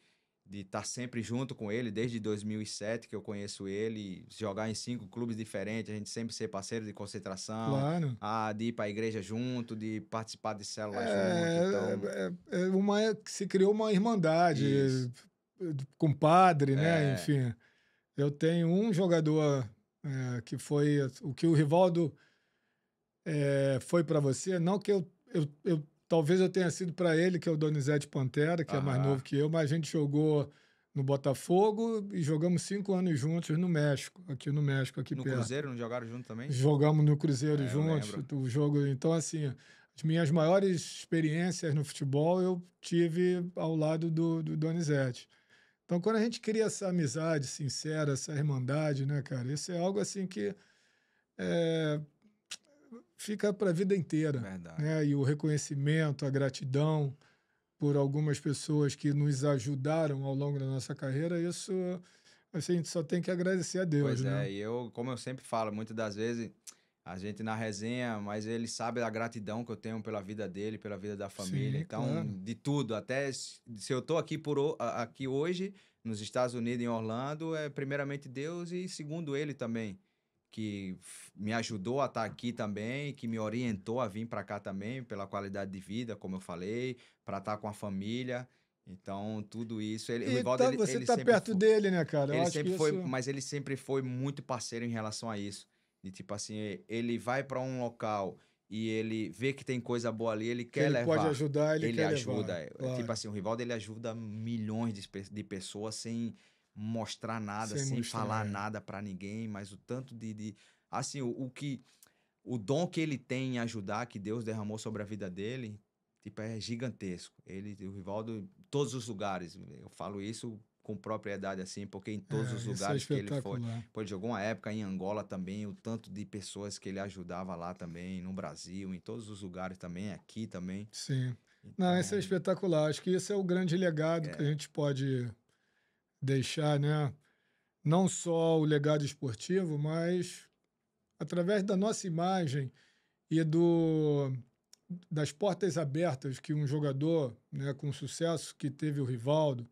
de estar tá sempre junto com ele, desde 2007 que eu conheço ele, jogar em cinco clubes diferentes, a gente sempre ser parceiro de concentração, claro. a, de ir para a igreja junto, de participar de células é, junto. Então... É, é, é uma, se criou uma irmandade, Isso. Eh, com padre, né? É. Enfim, eu tenho um jogador eh, que foi o que o Rivaldo eh, foi para você, não que eu, eu, eu Talvez eu tenha sido para ele, que é o Donizete Pantera, que ah. é mais novo que eu, mas a gente jogou no Botafogo e jogamos cinco anos juntos no México, aqui no México, aqui no perto. Cruzeiro, não jogaram junto também? Jogamos no Cruzeiro é, juntos, o jogo. Então, assim, as minhas maiores experiências no futebol eu tive ao lado do, do Donizete. Então, quando a gente cria essa amizade sincera, essa irmandade, né, cara? Isso é algo assim que é, fica para a vida inteira. Verdade. Né? E o reconhecimento, a gratidão por algumas pessoas que nos ajudaram ao longo da nossa carreira, isso assim, a gente só tem que agradecer a Deus. Pois né? é, e eu, como eu sempre falo, muitas das vezes a gente na resenha, mas ele sabe a gratidão que eu tenho pela vida dele, pela vida da família. Sim, então, claro. de tudo, até se eu estou aqui, por, aqui hoje, nos Estados Unidos, em Orlando, é primeiramente Deus e segundo ele também que me ajudou a estar tá aqui também, que me orientou a vir para cá também, pela qualidade de vida, como eu falei, para estar tá com a família. Então, tudo isso. Ele, e Ivaldo, tá, ele, você está perto foi, dele, né, cara? Eu ele sempre foi, isso... mas ele sempre foi muito parceiro em relação a isso. De tipo assim, ele vai para um local e ele vê que tem coisa boa ali, ele quer ele levar. Ele pode ajudar, ele, ele quer ajuda. Levar, é, tipo claro. Tipo assim, o Rivaldo ele ajuda milhões de, de pessoas sem mostrar nada, sem, mostrar, falar é. nada para ninguém, mas o tanto de. de assim, o, o, que. O dom que ele tem em ajudar, que Deus derramou sobre a vida dele, tipo, é gigantesco. Ele, o Rivaldo, em todos os lugares. Eu falo isso com propriedade, assim, porque em todos é, os é lugares é que ele foi. Pô, ele jogou uma época em Angola também, o tanto de pessoas que ele ajudava lá também, no Brasil, em todos os lugares também, aqui também. Sim. Então... Não, isso é espetacular. Acho que esse é o grande legado que é. a gente pode deixar, né? Não só o legado esportivo, mas através da nossa imagem e do das portas abertas que um jogador, né, com sucesso que teve o Rivaldo,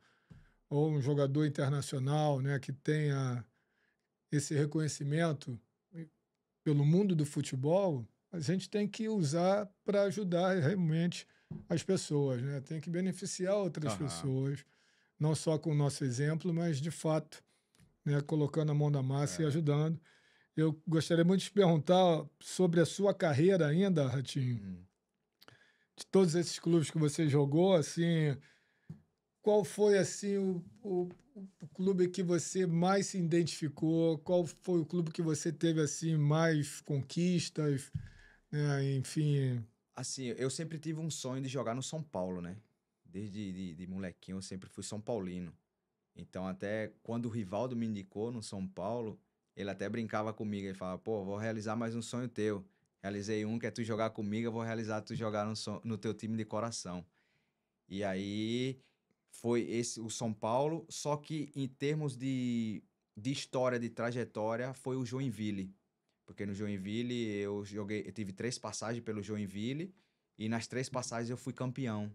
ou um jogador internacional, né, que tenha esse reconhecimento pelo mundo do futebol, a gente tem que usar para ajudar realmente as pessoas, né? Tem que beneficiar outras uhum. pessoas não só com o nosso exemplo, mas de fato, né, colocando a mão na massa é. e ajudando. Eu gostaria muito de te perguntar sobre a sua carreira ainda, Ratinho. Uhum. De todos esses clubes que você jogou, assim, qual foi assim o, o, o, clube que você mais se identificou? Qual foi o clube que você teve assim mais conquistas? Né? Enfim. Assim, eu sempre tive um sonho de jogar no São Paulo, né? desde de, de molequinho eu sempre fui São Paulino. Então, até quando o Rivaldo me indicou no São Paulo, ele até brincava comigo. Ele falava, pô, vou realizar mais um sonho teu. Realizei um que é tu jogar comigo, eu vou realizar tu jogar no, no teu time de coração. E aí foi esse o São Paulo, só que em termos de, de história, de trajetória, foi o Joinville. Porque no Joinville eu joguei, eu tive três passagens pelo Joinville e nas três passagens eu fui campeão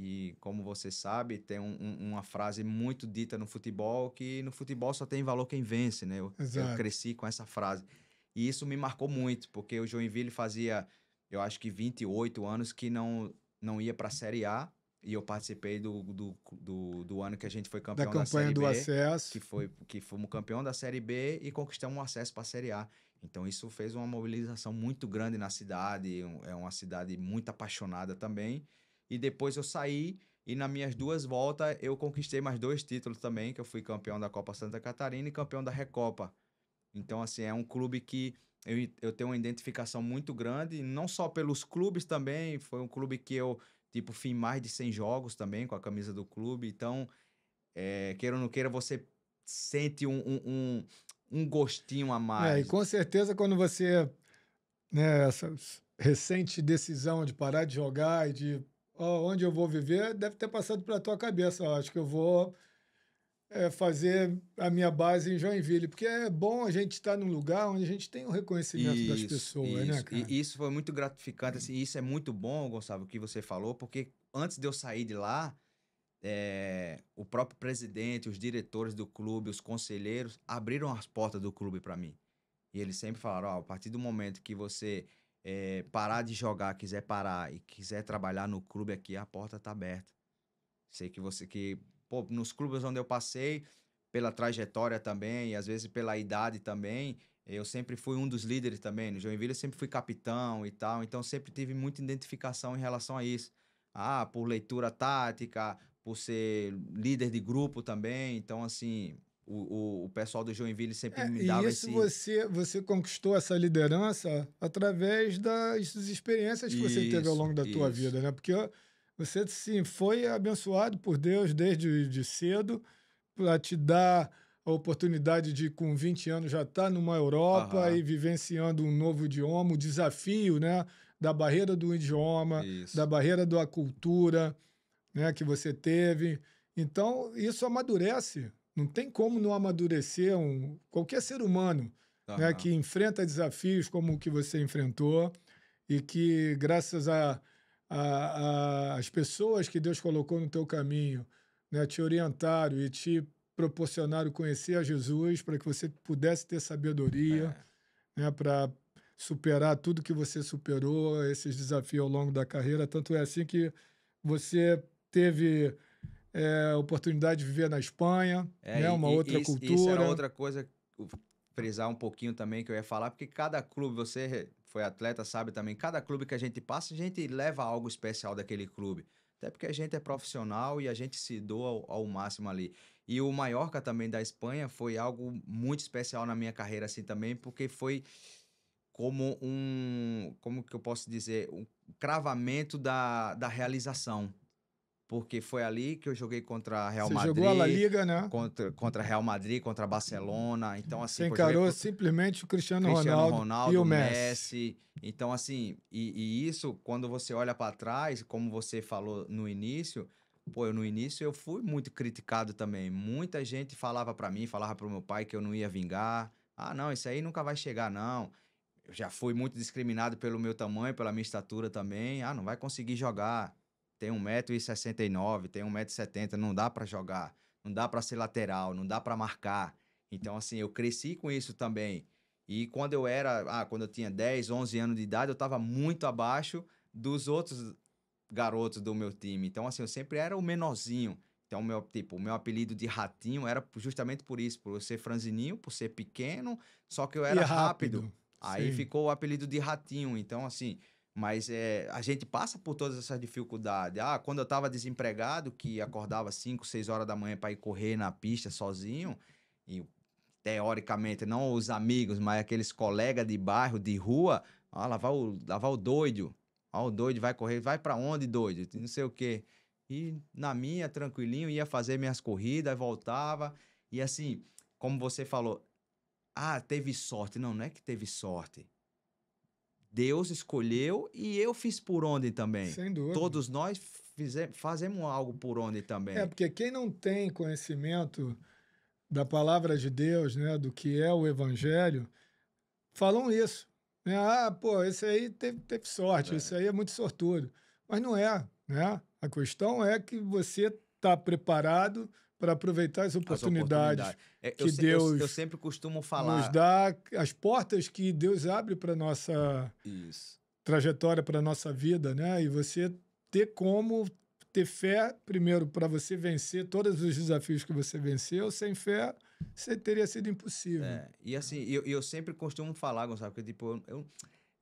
e como você sabe, tem um, um, uma frase muito dita no futebol que no futebol só tem valor quem vence, né? Eu, eu, cresci com essa frase. E isso me marcou muito, porque o Joinville fazia, eu acho que 28 anos que não, não ia para a Série A. E eu participei do, do, do, do, ano que a gente foi campeão da, campanha da Série do B, acesso. Que, foi, que fomos campeão da Série B e conquistamos um acesso para a Série A. Então isso fez uma mobilização muito grande na cidade, é uma cidade muito apaixonada também. E depois eu saí e nas minhas duas voltas eu conquistei mais dois títulos também, que eu fui campeão da Copa Santa Catarina e campeão da Recopa. Então, assim, é um clube que eu, eu tenho uma identificação muito grande, não só pelos clubes também, foi um clube que eu, tipo, fiz mais de 100 jogos também com a camisa do clube. Então, é, queira ou não queira, você sente um, um, um, um gostinho a mais. É, e com certeza quando você, né, essa recente decisão de parar de jogar e de onde eu vou viver, deve ter passado pela tua cabeça. acho que eu vou é, fazer a minha base em Joinville, porque é bom a gente estar num lugar onde a gente tem o reconhecimento isso, das pessoas, né, isso, né, cara? E isso foi muito gratificante, assim, isso é muito bom, Gonçalo, que você falou, porque antes de eu sair de lá, é, o próprio presidente, os diretores do clube, os conselheiros abriram as portas do clube para mim. E eles sempre falaram: ó, oh, a partir do momento que você é, parar de jogar, quiser parar e quiser trabalhar no clube aqui, a porta está aberta. Sei que você que. Pô, nos clubes onde eu passei, pela trajetória também, e às vezes pela idade também, eu sempre fui um dos líderes também. No Joinville eu sempre fui capitão e tal, então sempre tive muita identificação em relação a isso. Ah, por leitura tática, por ser líder de grupo também. Então, assim, o, o, pessoal do Joinville sempre é, me dava e isso esse... você você conquistou essa liderança através das experiências que isso, você teve ao longo da isso. tua vida, né? Porque você sim foi abençoado por Deus desde de cedo para te dar a oportunidade de com 20 anos já estar tá numa Europa Aham. e vivenciando um novo idioma, o desafio, né, da barreira do idioma, isso. da barreira da cultura, né, que você teve. Então, isso amadurece não tem como não amadurecer um, qualquer ser humano uhum. né, que enfrenta desafios como o que você enfrentou e que, graças a, a, a, as pessoas que Deus colocou no teu caminho, né, te orientaram e te proporcionaram conhecer a Jesus para que você pudesse ter sabedoria é. né, para superar tudo que você superou, esses desafios ao longo da carreira. Tanto é assim que você teve é, oportunidade de viver na Espanha, é, né? uma e, outra isso, cultura. Isso era outra coisa, frisar um pouquinho também que eu ia falar, porque cada clube, você foi atleta, sabe também, cada clube que a gente passa, a gente leva algo especial daquele clube. Até porque a gente é profissional e a gente se doa ao, ao máximo ali. E o Mallorca também da Espanha foi algo muito especial na minha carreira, assim também, porque foi como um. Como que eu posso dizer? Um cravamento da, da realização porque foi ali que eu joguei contra a Real Você Madrid. jogou a La Liga, né? Contra, contra Real Madrid, contra Barcelona. Então, assim. Você encarou exemplo, simplesmente o Cristiano, Cristiano Ronaldo, Ronaldo, e o Messi. Messi. Então, assim, e, e isso, quando você olha para trás, como você falou no início, pô, eu, no início eu fui muito criticado também. Muita gente falava para mim, falava para o meu pai que eu não ia vingar. Ah, não, isso aí nunca vai chegar, não. Eu já fui muito discriminado pelo meu tamanho, pela minha estatura também. Ah, não vai conseguir jogar tem 1,69m, tem 1,70m, não dá para jogar, não dá para ser lateral, não dá para marcar. Então, assim, eu cresci com isso também. E quando eu era, ah, quando eu tinha 10, 11 anos de idade, eu estava muito abaixo dos outros garotos do meu time. Então, assim, eu sempre era o menorzinho. Então, meu, tipo, o meu apelido de ratinho era justamente por isso, por eu ser franzininho, por ser pequeno, só que eu era e rápido. rápido. Aí ficou o apelido de ratinho. Então, assim, mas é, a gente passa por todas essas dificuldades. Ah, quando eu estava desempregado, que acordava 5, 6 horas da manhã para ir correr na pista sozinho, e teoricamente, não os amigos, mas aqueles colegas de bairro, de rua, ah, lá vai o, lá vai o doido. Ah, o doido vai correr, vai para onde, doido? Não sei o quê. E na minha, tranquilinho, ia fazer minhas corridas, voltava. E assim, como você falou, ah, teve sorte. Não, não é que teve sorte Deus escolheu e eu fiz por onde também. Sem dúvida. Todos nós fizemos, fazemos algo por onde também. É, porque quem não tem conhecimento da palavra de Deus, né, do que é o evangelho, falam isso. Né? Ah, pô, esse aí teve, teve sorte, é. esse aí é muito sortudo. Mas não é, né? A questão é que você está preparado para aproveitar as oportunidades, as oportunidades. É, que eu, Deus eu, eu, sempre costumo falar nos dá as portas que Deus abre para nossa Isso. trajetória para nossa vida, né? E você ter como ter fé primeiro para você vencer todos os desafios que você venceu sem fé você teria sido impossível. É, e assim eu, eu sempre costumo falar, Gonçalo, que tipo eu,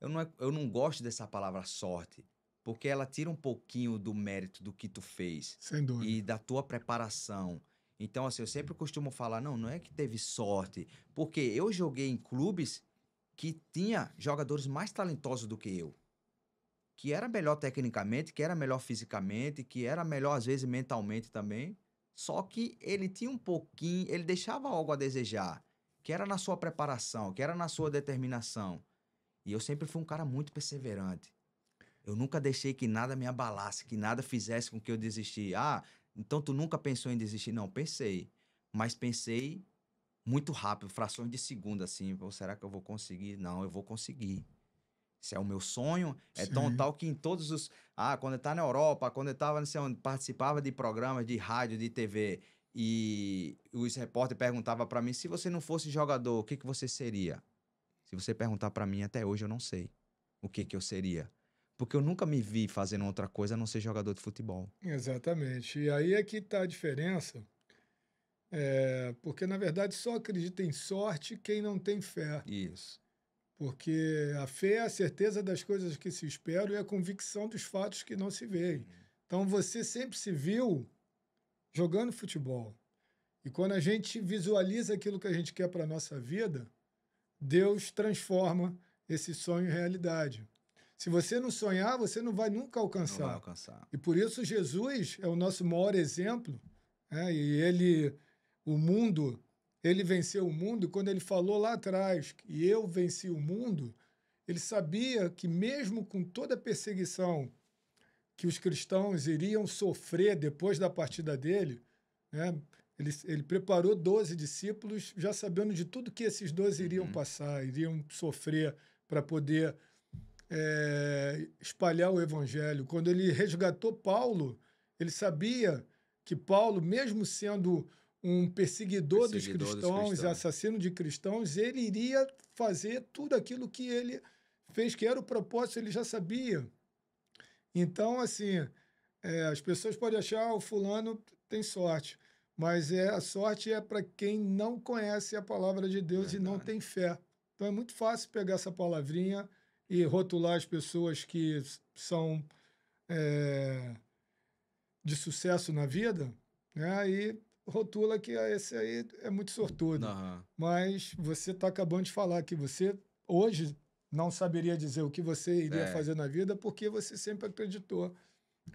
eu não, é, eu não gosto dessa palavra sorte porque ela tira um pouquinho do mérito do que tu fez e da tua preparação então, assim, eu sempre costumo falar, não, não é que teve sorte, porque eu joguei em clubes que tinha jogadores mais talentosos do que eu, que era melhor tecnicamente, que era melhor fisicamente, que era melhor às vezes mentalmente também, só que ele tinha um pouquinho, ele deixava algo a desejar, que era na sua preparação, que era na sua determinação. E eu sempre fui um cara muito perseverante. Eu nunca deixei que nada me abalasse, que nada fizesse com que eu desistisse. Ah, então tu nunca pensou em desistir? Não, pensei. Mas pensei muito rápido, frações de segundo, assim. Será que eu vou conseguir? Não, eu vou conseguir. Se é o meu sonho, é Sim. tão tal que em todos os. Ah, quando eu estava tá na Europa, quando eu estava, não sei onde, participava de programas de rádio, de TV, e os repórteres perguntavam para mim: se você não fosse jogador, o que, que você seria? Se você perguntar para mim até hoje, eu não sei o que, que eu seria porque eu nunca me vi fazendo outra coisa a não ser jogador de futebol. Exatamente. E aí é que está a diferença. É, porque, na verdade, só acredita em sorte quem não tem fé. Isso. Porque a fé é a certeza das coisas que se esperam e a convicção dos fatos que não se veem. Uhum. Então, você sempre se viu jogando futebol. E quando a gente visualiza aquilo que a gente quer para a nossa vida, Deus transforma esse sonho em realidade. Se você não sonhar, você não vai nunca alcançar. Não vai alcançar. E por isso Jesus é o nosso maior exemplo. Né? E ele, o mundo, ele venceu o mundo quando ele falou lá atrás e eu venci o mundo. Ele sabia que mesmo com toda a perseguição que os cristãos iriam sofrer depois da partida dele, né? Ele, ele, preparou 12 discípulos, já sabendo de tudo que esses 12 iriam uhum. passar, iriam sofrer para poder é, espalhar o evangelho. Quando ele resgatou Paulo, ele sabia que Paulo, mesmo sendo um perseguidor, perseguidor dos, cristãos, dos, cristãos, assassino de cristãos, ele iria fazer tudo aquilo que ele fez, que era o propósito, ele já sabia. Então, assim, é, as pessoas podem achar ah, o fulano tem sorte, mas é, a sorte é para quem não conhece a palavra de Deus Verdade. e não tem fé. Então é muito fácil pegar essa palavrinha e rotular as pessoas que são é, de sucesso na vida, né? E rotula que ah, esse aí é muito sortudo. Uhum. Mas você está acabando de falar que você hoje não saberia dizer o que você iria é. fazer na vida porque você sempre acreditou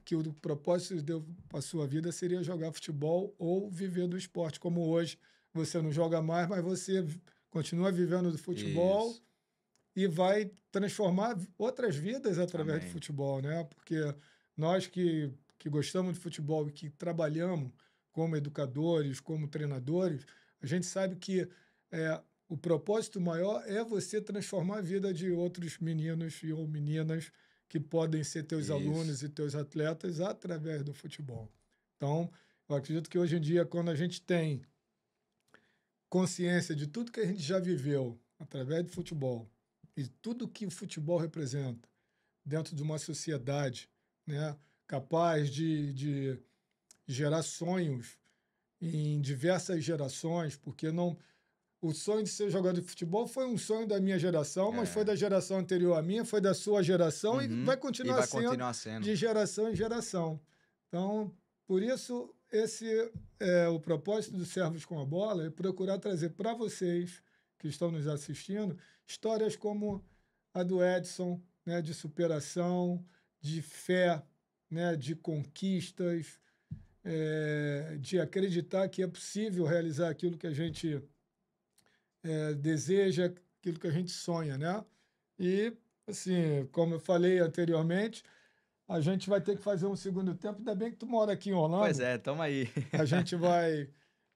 que o propósito de Deus para sua vida seria jogar futebol ou viver do esporte, como hoje você não joga mais, mas você continua vivendo do futebol. Isso e vai transformar outras vidas através Amém. do futebol, né? Porque nós que, que gostamos de futebol e que trabalhamos como educadores, como treinadores, a gente sabe que é, o propósito maior é você transformar a vida de outros meninos e ou meninas que podem ser teus Isso. alunos e teus atletas através do futebol. Então, eu acredito que hoje em dia, quando a gente tem consciência de tudo que a gente já viveu através do futebol, e tudo que o futebol representa dentro de uma sociedade né, capaz de, de gerar sonhos em diversas gerações, porque não o sonho de ser jogador de futebol foi um sonho da minha geração, é. mas foi da geração anterior à minha, foi da sua geração uhum. e vai, continuar, e vai sendo continuar, sendo de geração em geração. Então, por isso, esse é o propósito do Servos com a Bola é procurar trazer para vocês que estão nos assistindo, histórias como a do Edson, né, de superação, de fé, né, de conquistas, é, de acreditar que é possível realizar aquilo que a gente é, deseja, aquilo que a gente sonha, né? E, assim, como eu falei anteriormente, a gente vai ter que fazer um segundo tempo. Ainda bem que tu mora aqui em Orlando. Pois é, toma aí. a gente *laughs* vai,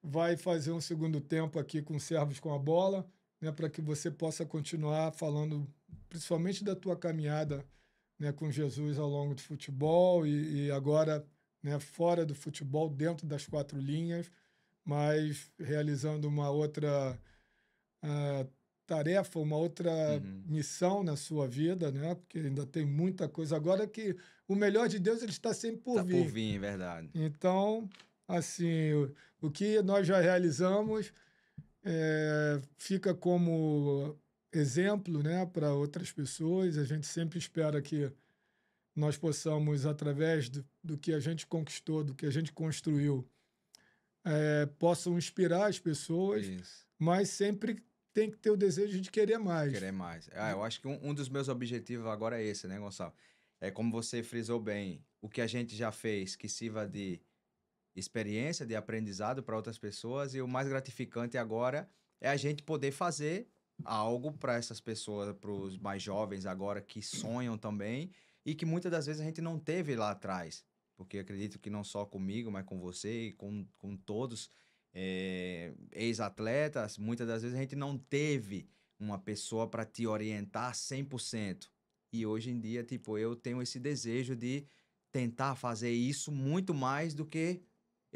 vai fazer um segundo tempo aqui com Servos com a Bola né, para que você possa continuar falando, principalmente da tua caminhada né, com Jesus ao longo do futebol e, e agora né, fora do futebol, dentro das quatro linhas, mas realizando uma outra uh, tarefa, uma outra uhum. missão na sua vida, né? Porque ainda tem muita coisa. Agora que o melhor de Deus ele está sempre por tá vir. Está por vir, é verdade. Então, assim, o, o que nós já realizamos é, fica como exemplo né, para outras pessoas. A gente sempre espera que nós possamos, através do, do que a gente conquistou, do que a gente construiu, é, possam inspirar as pessoas, Isso. mas sempre tem que ter o desejo de querer mais. Querer mais. Ah, eu acho que um, um dos meus objetivos agora é esse, né, Gonçalo? É como você frisou bem, o que a gente já fez, que sirva de experiência, de aprendizado para outras pessoas. E o mais gratificante agora é a gente poder fazer algo para essas pessoas, para os mais jovens agora que sonham também e que muitas das vezes a gente não teve lá atrás. Porque acredito que não só comigo, mas com você e com, com todos é, ex-atletas, muitas das vezes a gente não teve uma pessoa para te orientar 100%. E hoje em dia, tipo, eu tenho esse desejo de tentar fazer isso muito mais do que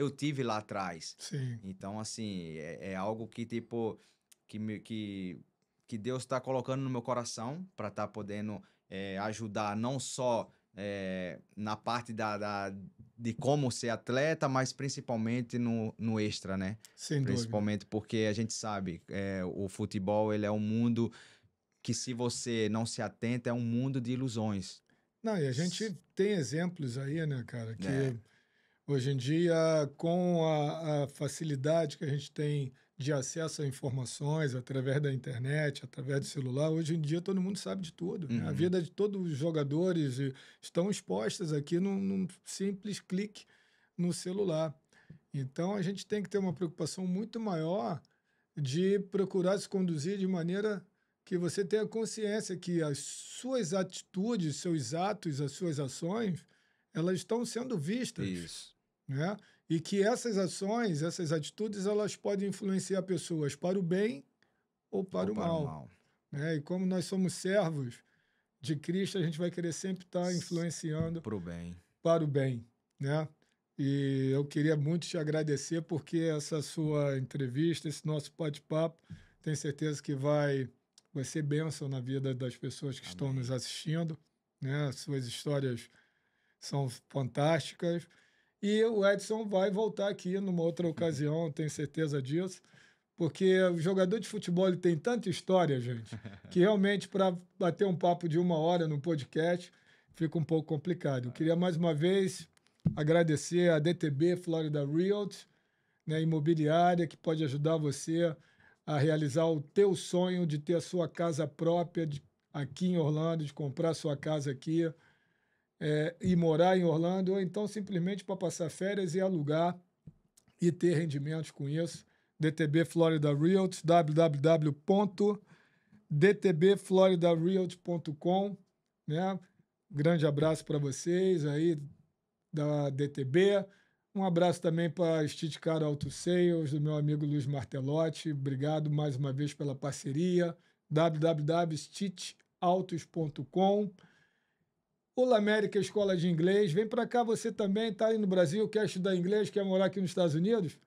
eu tive lá atrás. Sim. Então, assim, é, é algo que, tipo, que, me, que, que Deus está colocando no meu coração para estar tá podendo é, ajudar não só é, na parte da, da, de como ser atleta, mas principalmente no, no extra, né? Sem principalmente dúvida. porque a gente sabe, é, o futebol ele é um mundo que se você não se atenta é um mundo de ilusões. Não, e a gente tem exemplos aí, né, cara, que é. Hoje em dia, com a, a facilidade que a gente tem de acesso a informações através da internet, através do celular. Hoje em dia todo mundo sabe de tudo. Uhum. Né? A uhum. vida de todos os jogadores estão expostas aqui num, num, simples clique no celular. Então a gente tem que ter uma preocupação muito maior de procurar se conduzir de maneira que você tenha consciência que as suas atitudes, seus atos, as suas ações, elas estão sendo vistas. Isso né? E que essas ações, essas atitudes, elas podem influenciar pessoas para o bem ou para, ou o, para mal, o mal. Né? E como nós somos servos de Cristo, a gente vai querer sempre estar influenciando para o bem. Para o bem, né? E eu queria muito te agradecer porque essa sua entrevista, esse nosso bate-papo, tenho certeza que vai, vai ser bênção na vida das pessoas que Amém. estão nos assistindo. Né? Suas histórias são fantásticas. E o Edson vai voltar aqui numa outra ocasião, tenho certeza disso. Porque o jogador de futebol ele tem tanta história, gente, que *laughs* realmente para bater um papo de uma hora no podcast fica um pouco complicado. Eu queria mais uma vez agradecer a DTB Florida Realty, né, imobiliária que pode ajudar você a realizar o teu sonho de ter a sua casa própria de, aqui em Orlando, de comprar a sua casa aqui é, e morar em Orlando, ou então simplesmente para passar férias e alugar e ter rendimentos com isso. DTB Florida Realty, www.dtbfloridarealty.com, né? Grande abraço para vocês aí da DTB. Um abraço também para Car Auto Sales, do meu amigo Luiz Martelotti. Obrigado mais uma vez pela parceria. www.stitchautos.com.br Olá América Escola de Inglês. Vem para cá você também, tá aí no Brasil, quer estudar inglês, quer morar aqui nos Estados Unidos?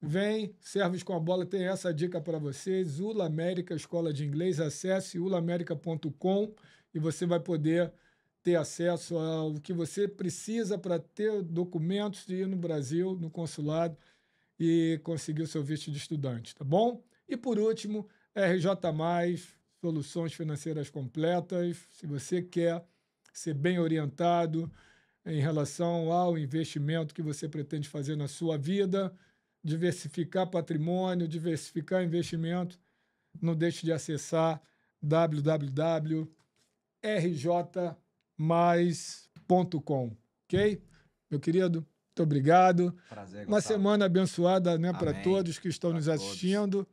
Vem, Servos com a Bola tem essa dica para vocês. Ula América Escola de Inglês, acesse ulamerica.com e você vai poder ter acesso ao que você precisa para ter documentos e ir no Brasil, no consulado e conseguir o seu visto de estudante, tá bom? E por último, RJ+, soluções financeiras completas. Se você quer ser bem orientado em relação ao investimento que você pretende fazer na sua vida, diversificar patrimônio, diversificar investimento. Não deixe de acessar www.rjmais.com, ok? Meu querido, muito obrigado. Prazer, uma semana abençoada né, para todos que estão pra nos assistindo.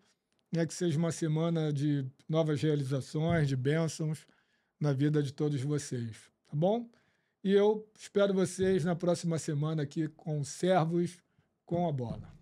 Né, que seja uma semana de novas realizações, de bênçãos na vida de todos vocês tá bom? E eu espero vocês na próxima semana aqui com os Servos com a Bola.